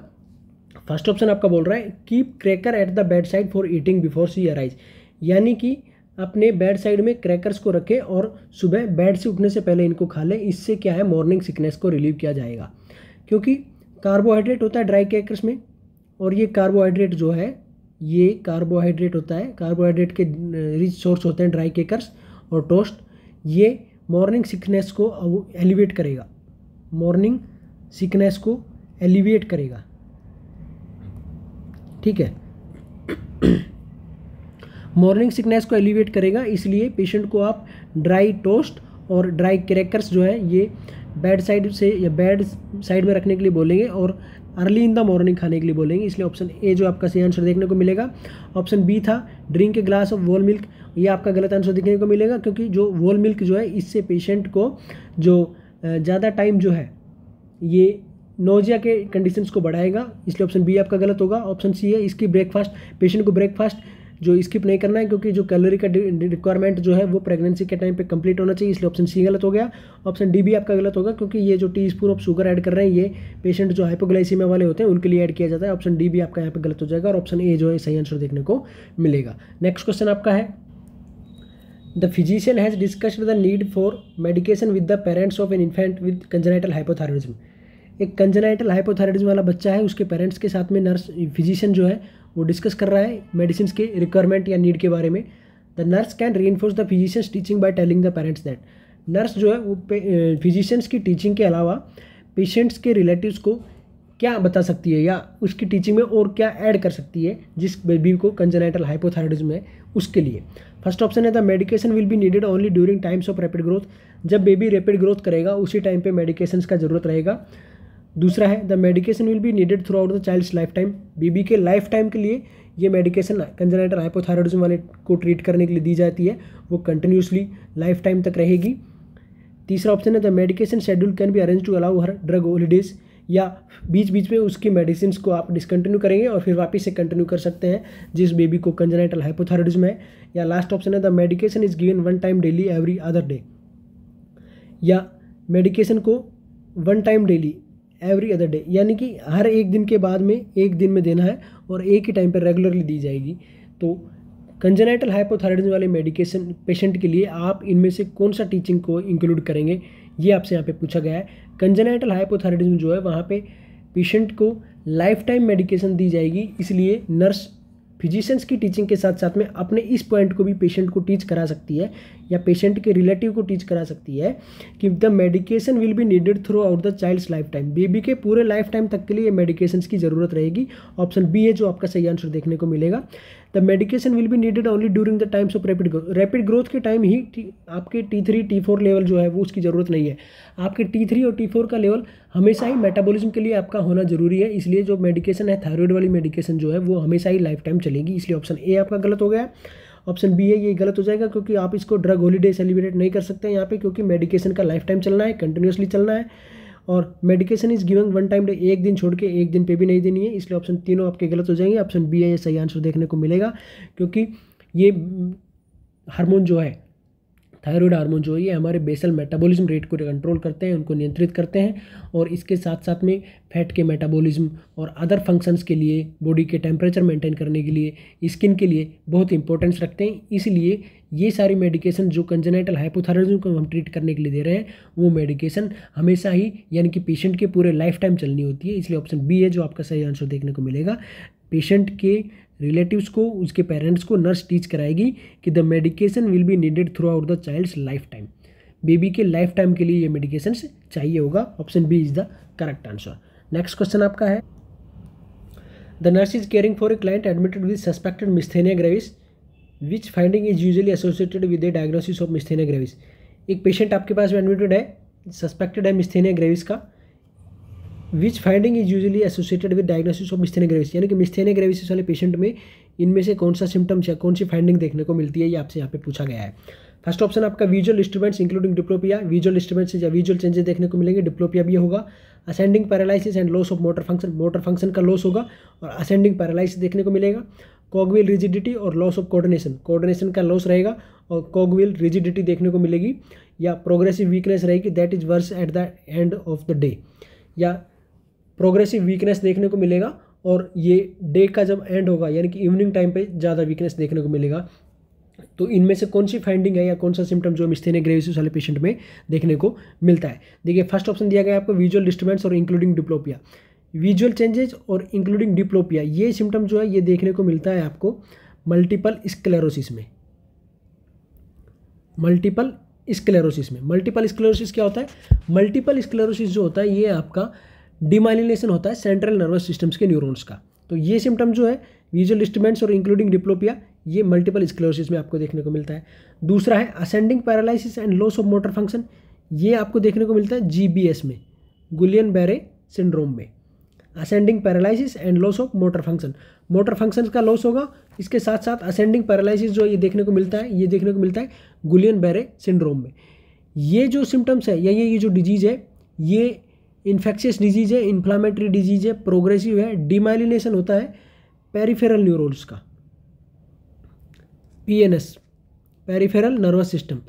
फर्स्ट ऑप्शन आपका बोल रहा है keep cracker at the bed side for eating before she arise यानी कि अपने बेड साइड में क्रैकर्स को रखें और सुबह बेड से उठने से पहले इनको खा लें इससे क्या है मॉर्निंग सिकनेस को रिलीव किया जाएगा क्योंकि कार्बोहाइड्रेट होता है ड्राई क्रैकर्स में और ये कार्बोहाइड्रेट जो है ये कार्बोहाइड्रेट होता है कार्बोहाइड्रेट के रिच सोर्स होते हैं ड्राई केकर्स और टोस्ट ये मॉर्निंग सिकनेस को एलिवेट करेगा मॉर्निंग सिकनेस को एलिवेट करेगा ठीक है मॉर्निंग सिकनेस को एलिवेट करेगा इसलिए पेशेंट को आप ड्राई टोस्ट और ड्राई क्रैकर्स जो है ये बेड साइड से या बेड साइड में रखने के लिए बोलेंगे और अर्ली इन द मॉर्निंग खाने के लिए बोलेंगे इसलिए ऑप्शन ए जो आपका सही आंसर देखने को मिलेगा ऑप्शन बी था drink a glass of whole milk ये आपका गलत आंसर देखने को मिलेगा क्योंकि जो वॉल मिल्क जो है इससे पेशेंट को जो ज़्यादा टाइम जो है ये नोजिया के कंडीशंस को बढ़ाएगा इसलिए ऑप्शन बी आपका गलत होगा ऑप्शन सी है इसकी ब्रेकफास्ट पेशेंट को ब्रेकफास्ट जो स्किप नहीं करना है क्योंकि जो कैलोरी का रिक्वायरमेंट जो है वो प्रेगनेंसी के टाइम पे कंप्लीट होना चाहिए इसलिए ऑप्शन सी गलत हो गया ऑप्शन डी भी आपका गलत होगा क्योंकि ये जो teaspoon of sugar add कर रहे हैं ये पेशेंट जो हाइपोग्लाइसीमिया वाले होते हैं उनके लिए ऐड किया जाता है ऑप्शन डी भी आपका यहाँ पर गलत हो जाएगा और ऑप्शन ए जो है सही आंसर देखने को मिलेगा नेक्स्ट क्वेश्चन आपका है the physician has discussed the need for medication with the parents of an infant with congenital hypothyroidism. एक कंजनाइटल हाइपोथायरॉयडिज्म वाला बच्चा है उसके पेरेंट्स के साथ में नर्स फिजिशियन जो है वो डिस्कस कर रहा है मेडिसिन के रिक्वायरमेंट या नीड के बारे में the nurse can reinforce the physician's teaching by telling the parents that nurse जो है वो फिजिशियंस की टीचिंग के अलावा पेशेंट्स के रिलेटिव्स को क्या बता सकती है या उसकी टीचिंग में और क्या ऐड कर सकती है जिस बेबी को कंजनाइटल हाइपोथायरॉयडिज्म है उसके लिए फर्स्ट ऑप्शन है the medication will be needed only during times of rapid growth जब बेबी रैपिड ग्रोथ करेगा उसी टाइम पे मेडिकेशंस का जरूरत रहेगा दूसरा है the medication will be needed throughout the child's lifetime baby के लाइफ टाइम के लिए ये मेडिकेशन कंजनाइटर हाइपोथायरॉयडिज्म वाले को ट्रीट करने के लिए दी जाती है वो कंटिन्यूसली लाइफ टाइम तक रहेगी तीसरा ऑप्शन है the medication schedule can be arrange to allow her drug holidays या बीच बीच में उसकी मेडिसिन को आप डिसकंटिन्यू करेंगे और फिर वापस से कंटिन्यू कर सकते हैं जिस बेबी को कंजनाइटल हाइपोथायरॉयडिज्म है या लास्ट ऑप्शन है the medication is given one time daily every other day या मेडिकेशन को one time daily every other day यानी कि हर एक दिन के बाद में एक दिन में देना है और एक ही टाइम पर रेगुलरली दी जाएगी तो कंजेनाइटल हाइपोथायरॉयडिज्म वाले मेडिकेशन पेशेंट के लिए आप इनमें से कौन सा टीचिंग को इंक्लूड करेंगे ये आपसे यहाँ पे पूछा गया है कंजेनाइटल हाइपोथायरॉयडिज्म जो है वहाँ पे पेशेंट को लाइफ टाइम मेडिकेशन दी जाएगी इसलिए नर्स फिजिशियंस की टीचिंग के साथ साथ में अपने इस पॉइंट को भी पेशेंट को टीच करा सकती है या पेशेंट के रिलेटिव को टीच करा सकती है कि the medication will be needed throughout the child's lifetime baby के पूरे लाइफ टाइम तक के लिए मेडिकेशन की ज़रूरत रहेगी ऑप्शन बी है जो आपका सही आंसर देखने को मिलेगा the medication will be needed only during the times of rapid growth rapid growth के टाइम ही टी, आपके T three T four level जो है वो उसकी ज़रूरत नहीं है आपके टी थ्री और टी फोर का लेवल हमेशा ही मेटाबॉलिज्म के लिए आपका होना जरूरी है इसलिए जो मेडिकेशन है थायरॉयड वाली मेडिकेशन जो है वो हमेशा ही लाइफ टाइम चलेगी इसलिए ऑप्शन ए आपका गलत हो गया ऑप्शन बी है ये गलत हो जाएगा क्योंकि आप इसको ड्रग हॉलीडे सेलिब्रेट नहीं कर सकते यहाँ पे क्योंकि मेडिकेशन का लाइफ टाइम चलना है कंटिन्यूसली चलना है और medication is given one time day एक दिन छोड़ के एक दिन पे भी नहीं देनी है इसलिए ऑप्शन तीनों आपके गलत हो जाएंगे ऑप्शन बी है ये सही आंसर देखने को मिलेगा क्योंकि ये हार्मोन जो है थायराइड हार्मोन जो है ये हमारे बेसल मेटाबॉलिज्म रेट को कंट्रोल करते हैं उनको नियंत्रित करते हैं और इसके साथ साथ में फैट के मेटाबॉलिज्म और अदर फंक्शंस के लिए बॉडी के टेम्परेचर मेंटेन करने के लिए स्किन के लिए बहुत इंपॉर्टेंस रखते हैं इसलिए ये सारी मेडिकेशन जो कंजेनाइटल हाइपोथायरॉयडिज्म को हम ट्रीट करने के लिए दे रहे हैं वो मेडिकेशन हमेशा ही यानी कि पेशेंट के पूरे लाइफ टाइम चलनी होती है इसलिए ऑप्शन बी है जो आपका सही आंसर देखने को मिलेगा पेशेंट के रिलेटिव्स को उसके पेरेंट्स को नर्स टीच कराएगी कि the medication will be needed throughout the child's lifetime baby के लाइफ टाइम के लिए ये मेडिकेशन चाहिए होगा option B is the correct answer next question आपका है the nurse is caring for a client admitted with suspected myasthenia gravis which finding is usually associated with the diagnosis of myasthenia gravis एक patient आपके पास में admitted है suspected है myasthenia gravis का which finding is usually associated with diagnosis of myasthenia gravis यानी कि मिस्थेनिया gravis वाले पेशेंट में इनमें से कौन सा सिम्टम्स या कौन सी फाइंडिंग देखने को मिलती है ये आपसे यहाँ पे पूछा गया है फर्स्ट ऑप्शन आपका visual instruments including diplopia visual instruments या विजुअल चेंजेस देखने को मिलेंगे डिप्लोपिया भी होगा ascending paralysis and loss of motor function motor function का लॉस होगा और असेंडिंग पैरालिसिस देखने को मिलेगा कॉगविल रिजिडिटी और लॉस ऑफ कोऑर्डिनेशन कोऑर्डिनेशन का लॉस रहेगा और कॉगविल रिजिडिटी देखने को मिलेगी या प्रोग्रेसिव वीकनेस रहेगी that is worse at the end of the day या प्रोग्रेसिव वीकनेस देखने को मिलेगा और ये डे का जब एंड होगा यानी कि इवनिंग टाइम पे ज़्यादा वीकनेस देखने को मिलेगा तो इनमें से कौन सी फाइंडिंग है या कौन सा सिम्टम जो मिस्थेनिक ग्रेविस वाले पेशेंट में देखने को मिलता है देखिए फर्स्ट ऑप्शन दिया गया है आपको विजुअल डिस्टर्बेंस और इंक्लूडिंग डिप्लोपिया विजुअल चेंजेज और इंक्लूडिंग डिप्लोपिया ये सिम्टम जो है ये देखने को मिलता है आपको मल्टीपल स्क्लेरोसिस में मल्टीपल स्क्लेरोसिस में मल्टीपल स्क्लेरोसिस क्या होता है मल्टीपल स्क्लेरोसिस जो होता है ये आपका डिमाइलिनेशन होता है सेंट्रल नर्वस सिस्टम्स के न्यूरोन्स का तो ये सिम्टम जो है विजुअल डिस्टर्बेंस और इंक्लूडिंग डिप्लोपिया ये मल्टीपल स्क्लेरोसिस में आपको देखने को मिलता है दूसरा है ascending paralysis and loss of motor function ये आपको देखने को मिलता है जी में गुलियन बैरे सिंड्रोम में ascending paralysis and loss of motor function motor function का लॉस होगा इसके साथ साथ असेंडिंग पैरालिसिस जो ये देखने को मिलता है ये देखने को मिलता है गुलियन बैरे सिंड्रोम में ये जो सिम्टम्स है या ये ये जो डिजीज़ है ये इन्फेक्शियस डिजीज़ है इन्फ्लामेटरी डिजीज़ है प्रोग्रेसिव है डिमाइलिनेशन होता है पेरीफेरल न्यूरोल्स का P N S peripheral nervous system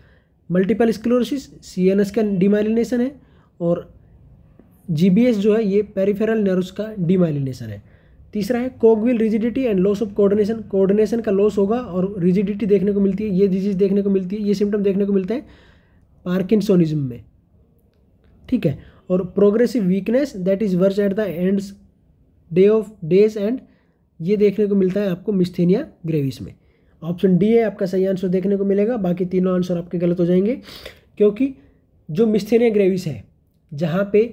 multiple sclerosis S का डिमाइलिनेशन है और जीबीएस जो है ये पेरिफेरल नर्व्स का डिमाइलिनेशन है तीसरा है cogwheel rigidity and loss of coordination coordination का लॉस होगा और रिजिडिटी देखने को मिलती है ये डिजीज देखने को मिलती है ये सिम्टम देखने को मिलते हैं पार्किंसोनिज्म में ठीक है और progressive weakness that is worse at the end day of days and ये देखने को मिलता है आपको मिस्थेनिया ग्रेविस में ऑप्शन डी है आपका सही आंसर देखने को मिलेगा बाकी तीनों आंसर आपके गलत हो जाएंगे क्योंकि जो मिस्थेनिया ग्रेविस है जहाँ पे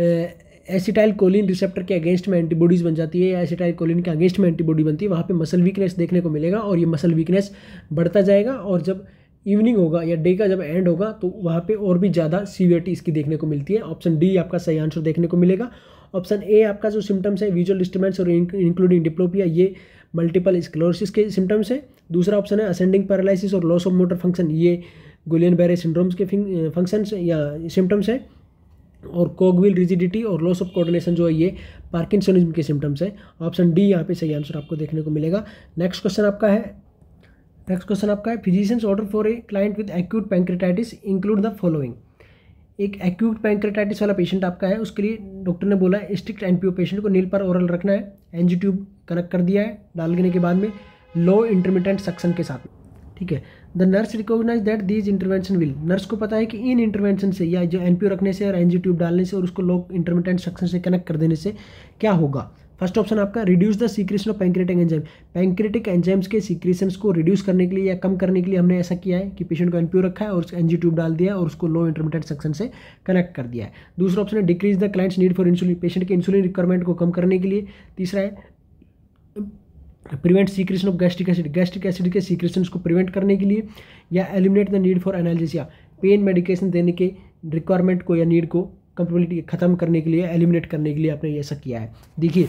एसिटाइल कोलिन रिसेप्टर के अगेंस्ट में एंटीबॉडीज़ बन जाती है या एसिटाइल कोलिन के अगेंस्ट में एंटीबॉडी बनती है वहाँ पे मसल वीकनेस देखने को मिलेगा और ये मसल वीकनेस बढ़ता जाएगा और जब इवनिंग होगा या डे का जब एंड होगा तो वहाँ पे और भी ज़्यादा सीवियरिटी इसकी देखने को मिलती है ऑप्शन डी आपका सही आंसर देखने को मिलेगा ऑप्शन ए आपका जो सिम्टम्स है विजुअल डिस्टर्बेंस और इंक्लूडिंग डिप्लोपिया ये मल्टीपल स्क्लोरोसिस के सिम्टम्स हैं दूसरा ऑप्शन है असेंडिंग पैरालिसिस और लॉस ऑफ मोटर फंक्शन ये गुलियन बैरे सिंड्रोम्स के फंक्शन या सिम्टम्स हैं और कोगविल रिजिडिटी और लॉस ऑफ कोऑर्डिनेशन जो है ये पार्किंसोनिज्म के सिम्टम्स है ऑप्शन डी यहाँ पे सही आंसर आपको देखने को मिलेगा नेक्स्ट क्वेश्चन आपका है नेक्स्ट क्वेश्चन आपका है physician's order for a client with acute pancreatitis include the following एक एक्यूट पैंक्रेटाइटिस वाला पेशेंट आपका है उसके लिए डॉक्टर ने बोला है स्ट्रिक्ट एनपीओ पेशेंट को नील पर ओरल रखना है एनजी ट्यूब कनेक्ट कर दिया है डाल के बाद में लो इंटरमीडियंट सक्शन के साथ ठीक है the nurse recognize that these intervention will nurse को पता है कि इन इंटरवेंशन से या जो एन रखने से और एन ट्यूब डालने से और उसको लोग इंटरमीडियंट सक्शन से कनेक्ट कर देने से क्या होगा फर्स्ट ऑप्शन आपका reduce the secretion of pancreatic enzyme pancreatic enzymes के सीक्रेशन को रिड्यूस करने के लिए या कम करने के लिए हमने ऐसा किया है कि पेशेंट को एनपीओ रखा है और एन जी ट्यूब डाल दिया और उसको लो इंटरमीडिएट सेक्शन से कनेक्ट कर दिया है दूसरा ऑप्शन है decrease the client's need for insulin patient के इंसुलिन रिक्वायरमेंट को कम करने के लिए तीसरा है prevent secretion of gastric acid gastric acid के सीक्रेशन को प्रिवेंट करने के लिए या eliminate the need for analgesia pain medication देने के रिक्वायरमेंट को या नीड को कंप्लीटली खत्म करने के लिए एलिमिनेट करने के लिए आपने ऐसा किया है देखिए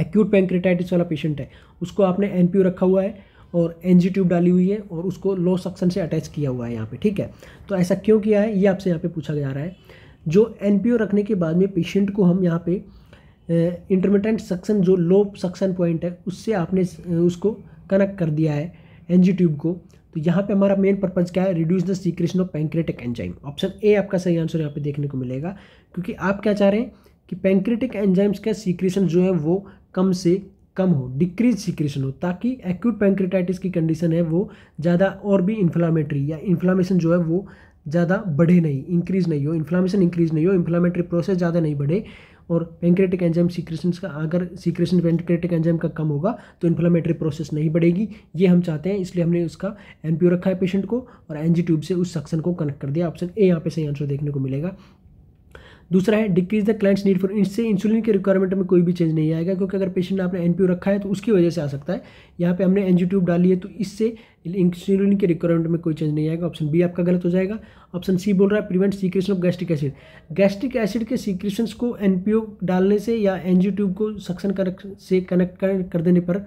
एक्यूट पेंक्रेटाइटिस वाला पेशेंट है उसको आपने एन रखा हुआ है और एन ट्यूब डाली हुई है और उसको लो सक्सन से अटैच किया हुआ है यहाँ पे ठीक है तो ऐसा क्यों किया है ये आपसे यहाँ पे पूछा जा रहा है जो एन रखने के बाद में पेशेंट को हम यहाँ पे इंटरमीडियंट सक्शन जो लो सक्शन पॉइंट है उससे आपने उसको कनेक्ट कर दिया है एन ट्यूब को तो यहाँ पे हमारा मेन पर्पज़ क्या है reduce the secretion of pancreatic enzyme option A आपका सही आंसर यहाँ पे देखने को मिलेगा क्योंकि आप क्या चाह रहे हैं कि पैंक्रेटिक एंजाइम्स का सीक्रेशन जो है वो कम से कम हो डिक्रीज सीक्रेशन हो ताकि एक्यूट पैंक्रेटाइटिस की कंडीशन है वो ज़्यादा और भी इन्फ्लामेटरी या इन्फ्लामेशन जो है वो ज़्यादा बढ़े नहीं इंक्रीज़ नहीं हो इन्फ्लामेशन इंक्रीज़ नहीं हो इन्फ्लामेटरी प्रोसेस ज़्यादा नहीं बढ़े और पेंक्रेटिक एंजाइम सीक्रेशन का अगर सीक्रेशन पेंक्रेटिक एंजाइम का कम होगा तो इन्फ्लामेटरी प्रोसेस नहीं बढ़ेगी ये हम चाहते हैं इसलिए हमने उसका एमपीओ रखा है पेशेंट को और एनजी ट्यूब से उस सक्शन को कनेक्ट कर दिया ऑप्शन ए यहाँ पे सही आंसर देखने को मिलेगा दूसरा है decrease the client's need for इससे इंसुलिन के रिक्वायरमेंट में कोई भी चेंज नहीं आएगा क्योंकि अगर पेशेंट ने आपने एन रखा है तो उसकी वजह से आ सकता है यहाँ पे हमने जी ट्यूब डाली है तो इससे इंसुलिन के रिक्वायरमेंट में कोई चेंज नहीं आएगा ऑप्शन बी आपका गलत हो जाएगा ऑप्शन सी बोल रहा है prevent secretion of gastric acid gastric acid के सीक्रेशन को एन डालने से या जी ट्यूब को सक्शन से कनेक्ट कर देने पर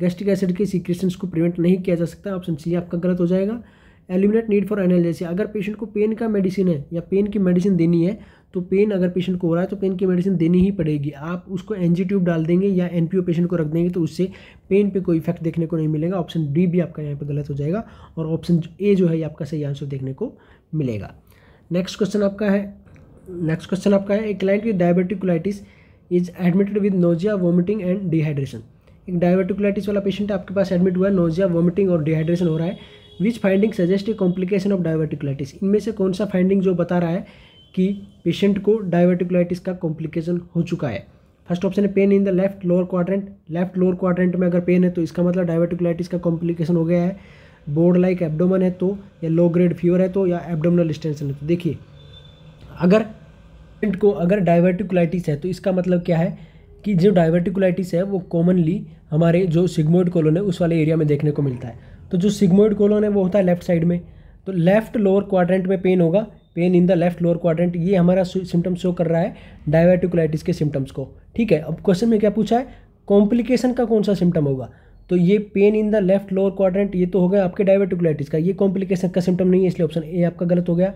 गैस्ट्रिक एसिड के सीक्रेशन को प्रिवेंट नहीं किया जा सकता ऑप्शन सी आपका गलत हो जाएगा एलिमिनेट नीड फॉर एनालिसिस अगर पेशेंट को पेन का मेडिसिन है या पेन की मेडिसिन देनी है तो पेन अगर पेशेंट को हो रहा है तो पेन की मेडिसिन देनी ही पड़ेगी आप उसको एन ट्यूब डाल देंगे या एन पेशेंट को रख देंगे तो उससे पेन पे कोई इफेक्ट देखने को नहीं मिलेगा ऑप्शन डी भी आपका यहाँ पर गलत हो जाएगा और ऑप्शन ए जो है ये आपका सही आंसर देखने को मिलेगा नेक्स्ट क्वेश्चन आपका है नेक्स्ट क्वेश्चन आपका है एक client with diverticulitis is admitted with nausea vomiting and dehydration एक डायबिटिकुलाइटिस वाला पेशेंट आपके पास एडमिट हुआ है नोजिया वोमिटिंग और डिहाइड्रेशन हो रहा है which finding suggest a complication of diverticulitis इनमें से कौन सा फाइंडिंग जो बता रहा है कि पेशेंट को डायवर्टिकुलाइटिस का कॉम्प्लिकेशन हो चुका है फर्स्ट ऑप्शन है pain in the left lower quadrant left lower quadrant में अगर पेन है तो इसका मतलब डायवर्टिकुलाइटिस का कॉम्प्लिकेशन हो गया है बोर्ड लाइक एब्डोमन है तो या लो ग्रेड फीवर है तो या एब्डोमिनल एक्सटेंशन है तो देखिए अगर पेशेंट को अगर डायवर्टिकुलाइटिस है तो इसका मतलब क्या है कि जो डायवर्टिकुलाइटिस है वो कॉमनली हमारे जो सिग्मोइड कॉलोन है उस वाले एरिया में देखने को मिलता है तो जो सिग्मोइड कॉलोन है वो होता है लेफ्ट साइड में तो लेफ्ट लोअर क्वाड्रेंट में पेन होगा pain in the left lower quadrant ये हमारा सिम्टम शो कर रहा है डायबेटिकुलाइटिस के सिम्टम्स को ठीक है अब क्वेश्चन में क्या पूछा है कॉम्प्लिकेशन का कौन सा सिम्टम होगा तो ये pain in the left lower quadrant ये तो हो गया आपके डायबेटिकुलाइटिस का ये कॉम्प्लिकेशन का सिम्टम नहीं है इसलिए ऑप्शन ए आपका गलत हो गया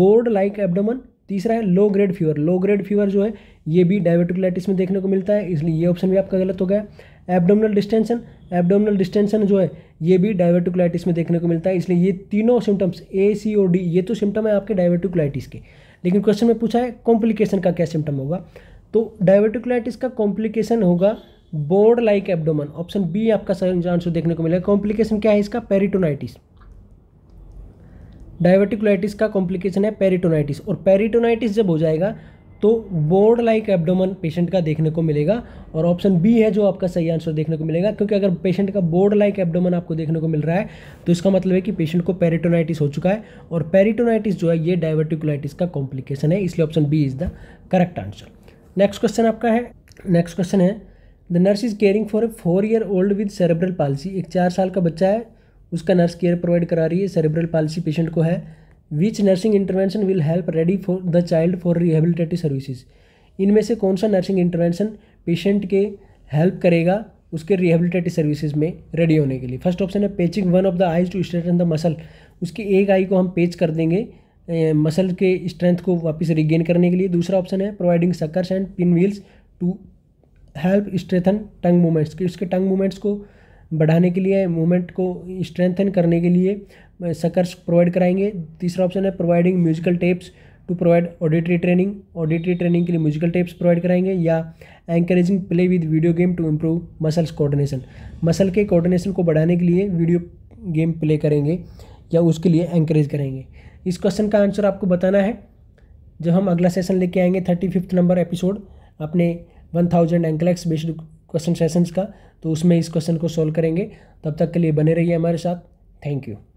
बोर्ड लाइक एबडोमन तीसरा है low grade fever low grade fever जो है ये भी डायबेटिकुलाइटिस में देखने को मिलता है इसलिए ये ऑप्शन भी आपका गलत हो गया एबडोमिनल डिस्टेंशन एबडोमिनल डिस्टेंशन जो है ये भी डायवर्टिकुलाइटिस में देखने को मिलता है इसलिए ये तीनों सिम्टम्स ए सी और डी ये तो सिम्टम है आपके डायवर्टिकुलाइटिस के लेकिन क्वेश्चन में पूछा है कॉम्प्लिकेशन का क्या सिम्टम होगा तो डायवर्टिकुलाइटिस का कॉम्प्लिकेशन होगा board like abdomen option B आपका सही आंसर देखने को मिलेगा कॉम्प्लिकेशन क्या है इसका पेरिटोनाइटिस डायवर्टिकुलाइटिस का कॉम्प्लिकेशन है पेरिटोनाइटिस और पेरिटोनाइटिस जब हो जाएगा तो बोर्ड लाइक एब्डोमन पेशेंट का देखने को मिलेगा और ऑप्शन बी है जो आपका सही आंसर देखने को मिलेगा क्योंकि अगर पेशेंट का बोर्ड लाइक एब्डोमन आपको देखने को मिल रहा है तो इसका मतलब है कि पेशेंट को पेरिटोनाइटिस हो चुका है और पेरिटोनाइटिस जो है ये डायवर्टिकुलाइटिस का कॉम्प्लिकेशन है इसलिए option B is the correct answer next question आपका है नेक्स्ट क्वेश्चन है the nurse is caring for a four year old with cerebral palsy एक चार साल का बच्चा है उसका नर्स केयर प्रोवाइड करा रही है सेरेब्रल पालसी पेशेंट को है which nursing intervention will help ready for the child for rehabilitative services इनमें से कौन सा नर्सिंग इंटरवेंशन पेशेंट के हेल्प करेगा उसके रिहेबिलिटेटिव सर्विसेज में रेडी होने के लिए फर्स्ट ऑप्शन है patching one of the eyes to straighten the muscle उसकी एक आई को हम पेच कर देंगे मसल के स्ट्रेंथ को वापस रिगेन करने के लिए दूसरा ऑप्शन है providing suckers and pinwheels to help strengthen tongue movements कि उसके टंग मूवमेंट्स को बढ़ाने के लिए मूवमेंट को स्ट्रेंथन करने के लिए सकर्स प्रोवाइड कराएंगे तीसरा ऑप्शन है providing musical tapes to provide auditory training auditory training के लिए म्यूजिकल टेप्स प्रोवाइड कराएंगे या encouraging play with video game to improve muscles coordination muscle के कोऑर्डिनेशन को बढ़ाने के लिए वीडियो गेम प्ले करेंगे या उसके लिए एंकरेज करेंगे इस क्वेश्चन का आंसर आपको बताना है जब हम अगला सेशन लेके आएंगे थर्टी फिफ्थ नंबर एपिसोड अपने one thousand NCLEX based question sessions का तो उसमें इस क्वेश्चन को सॉल्व करेंगे तब तक के लिए बने रहिए हमारे साथ थैंक यू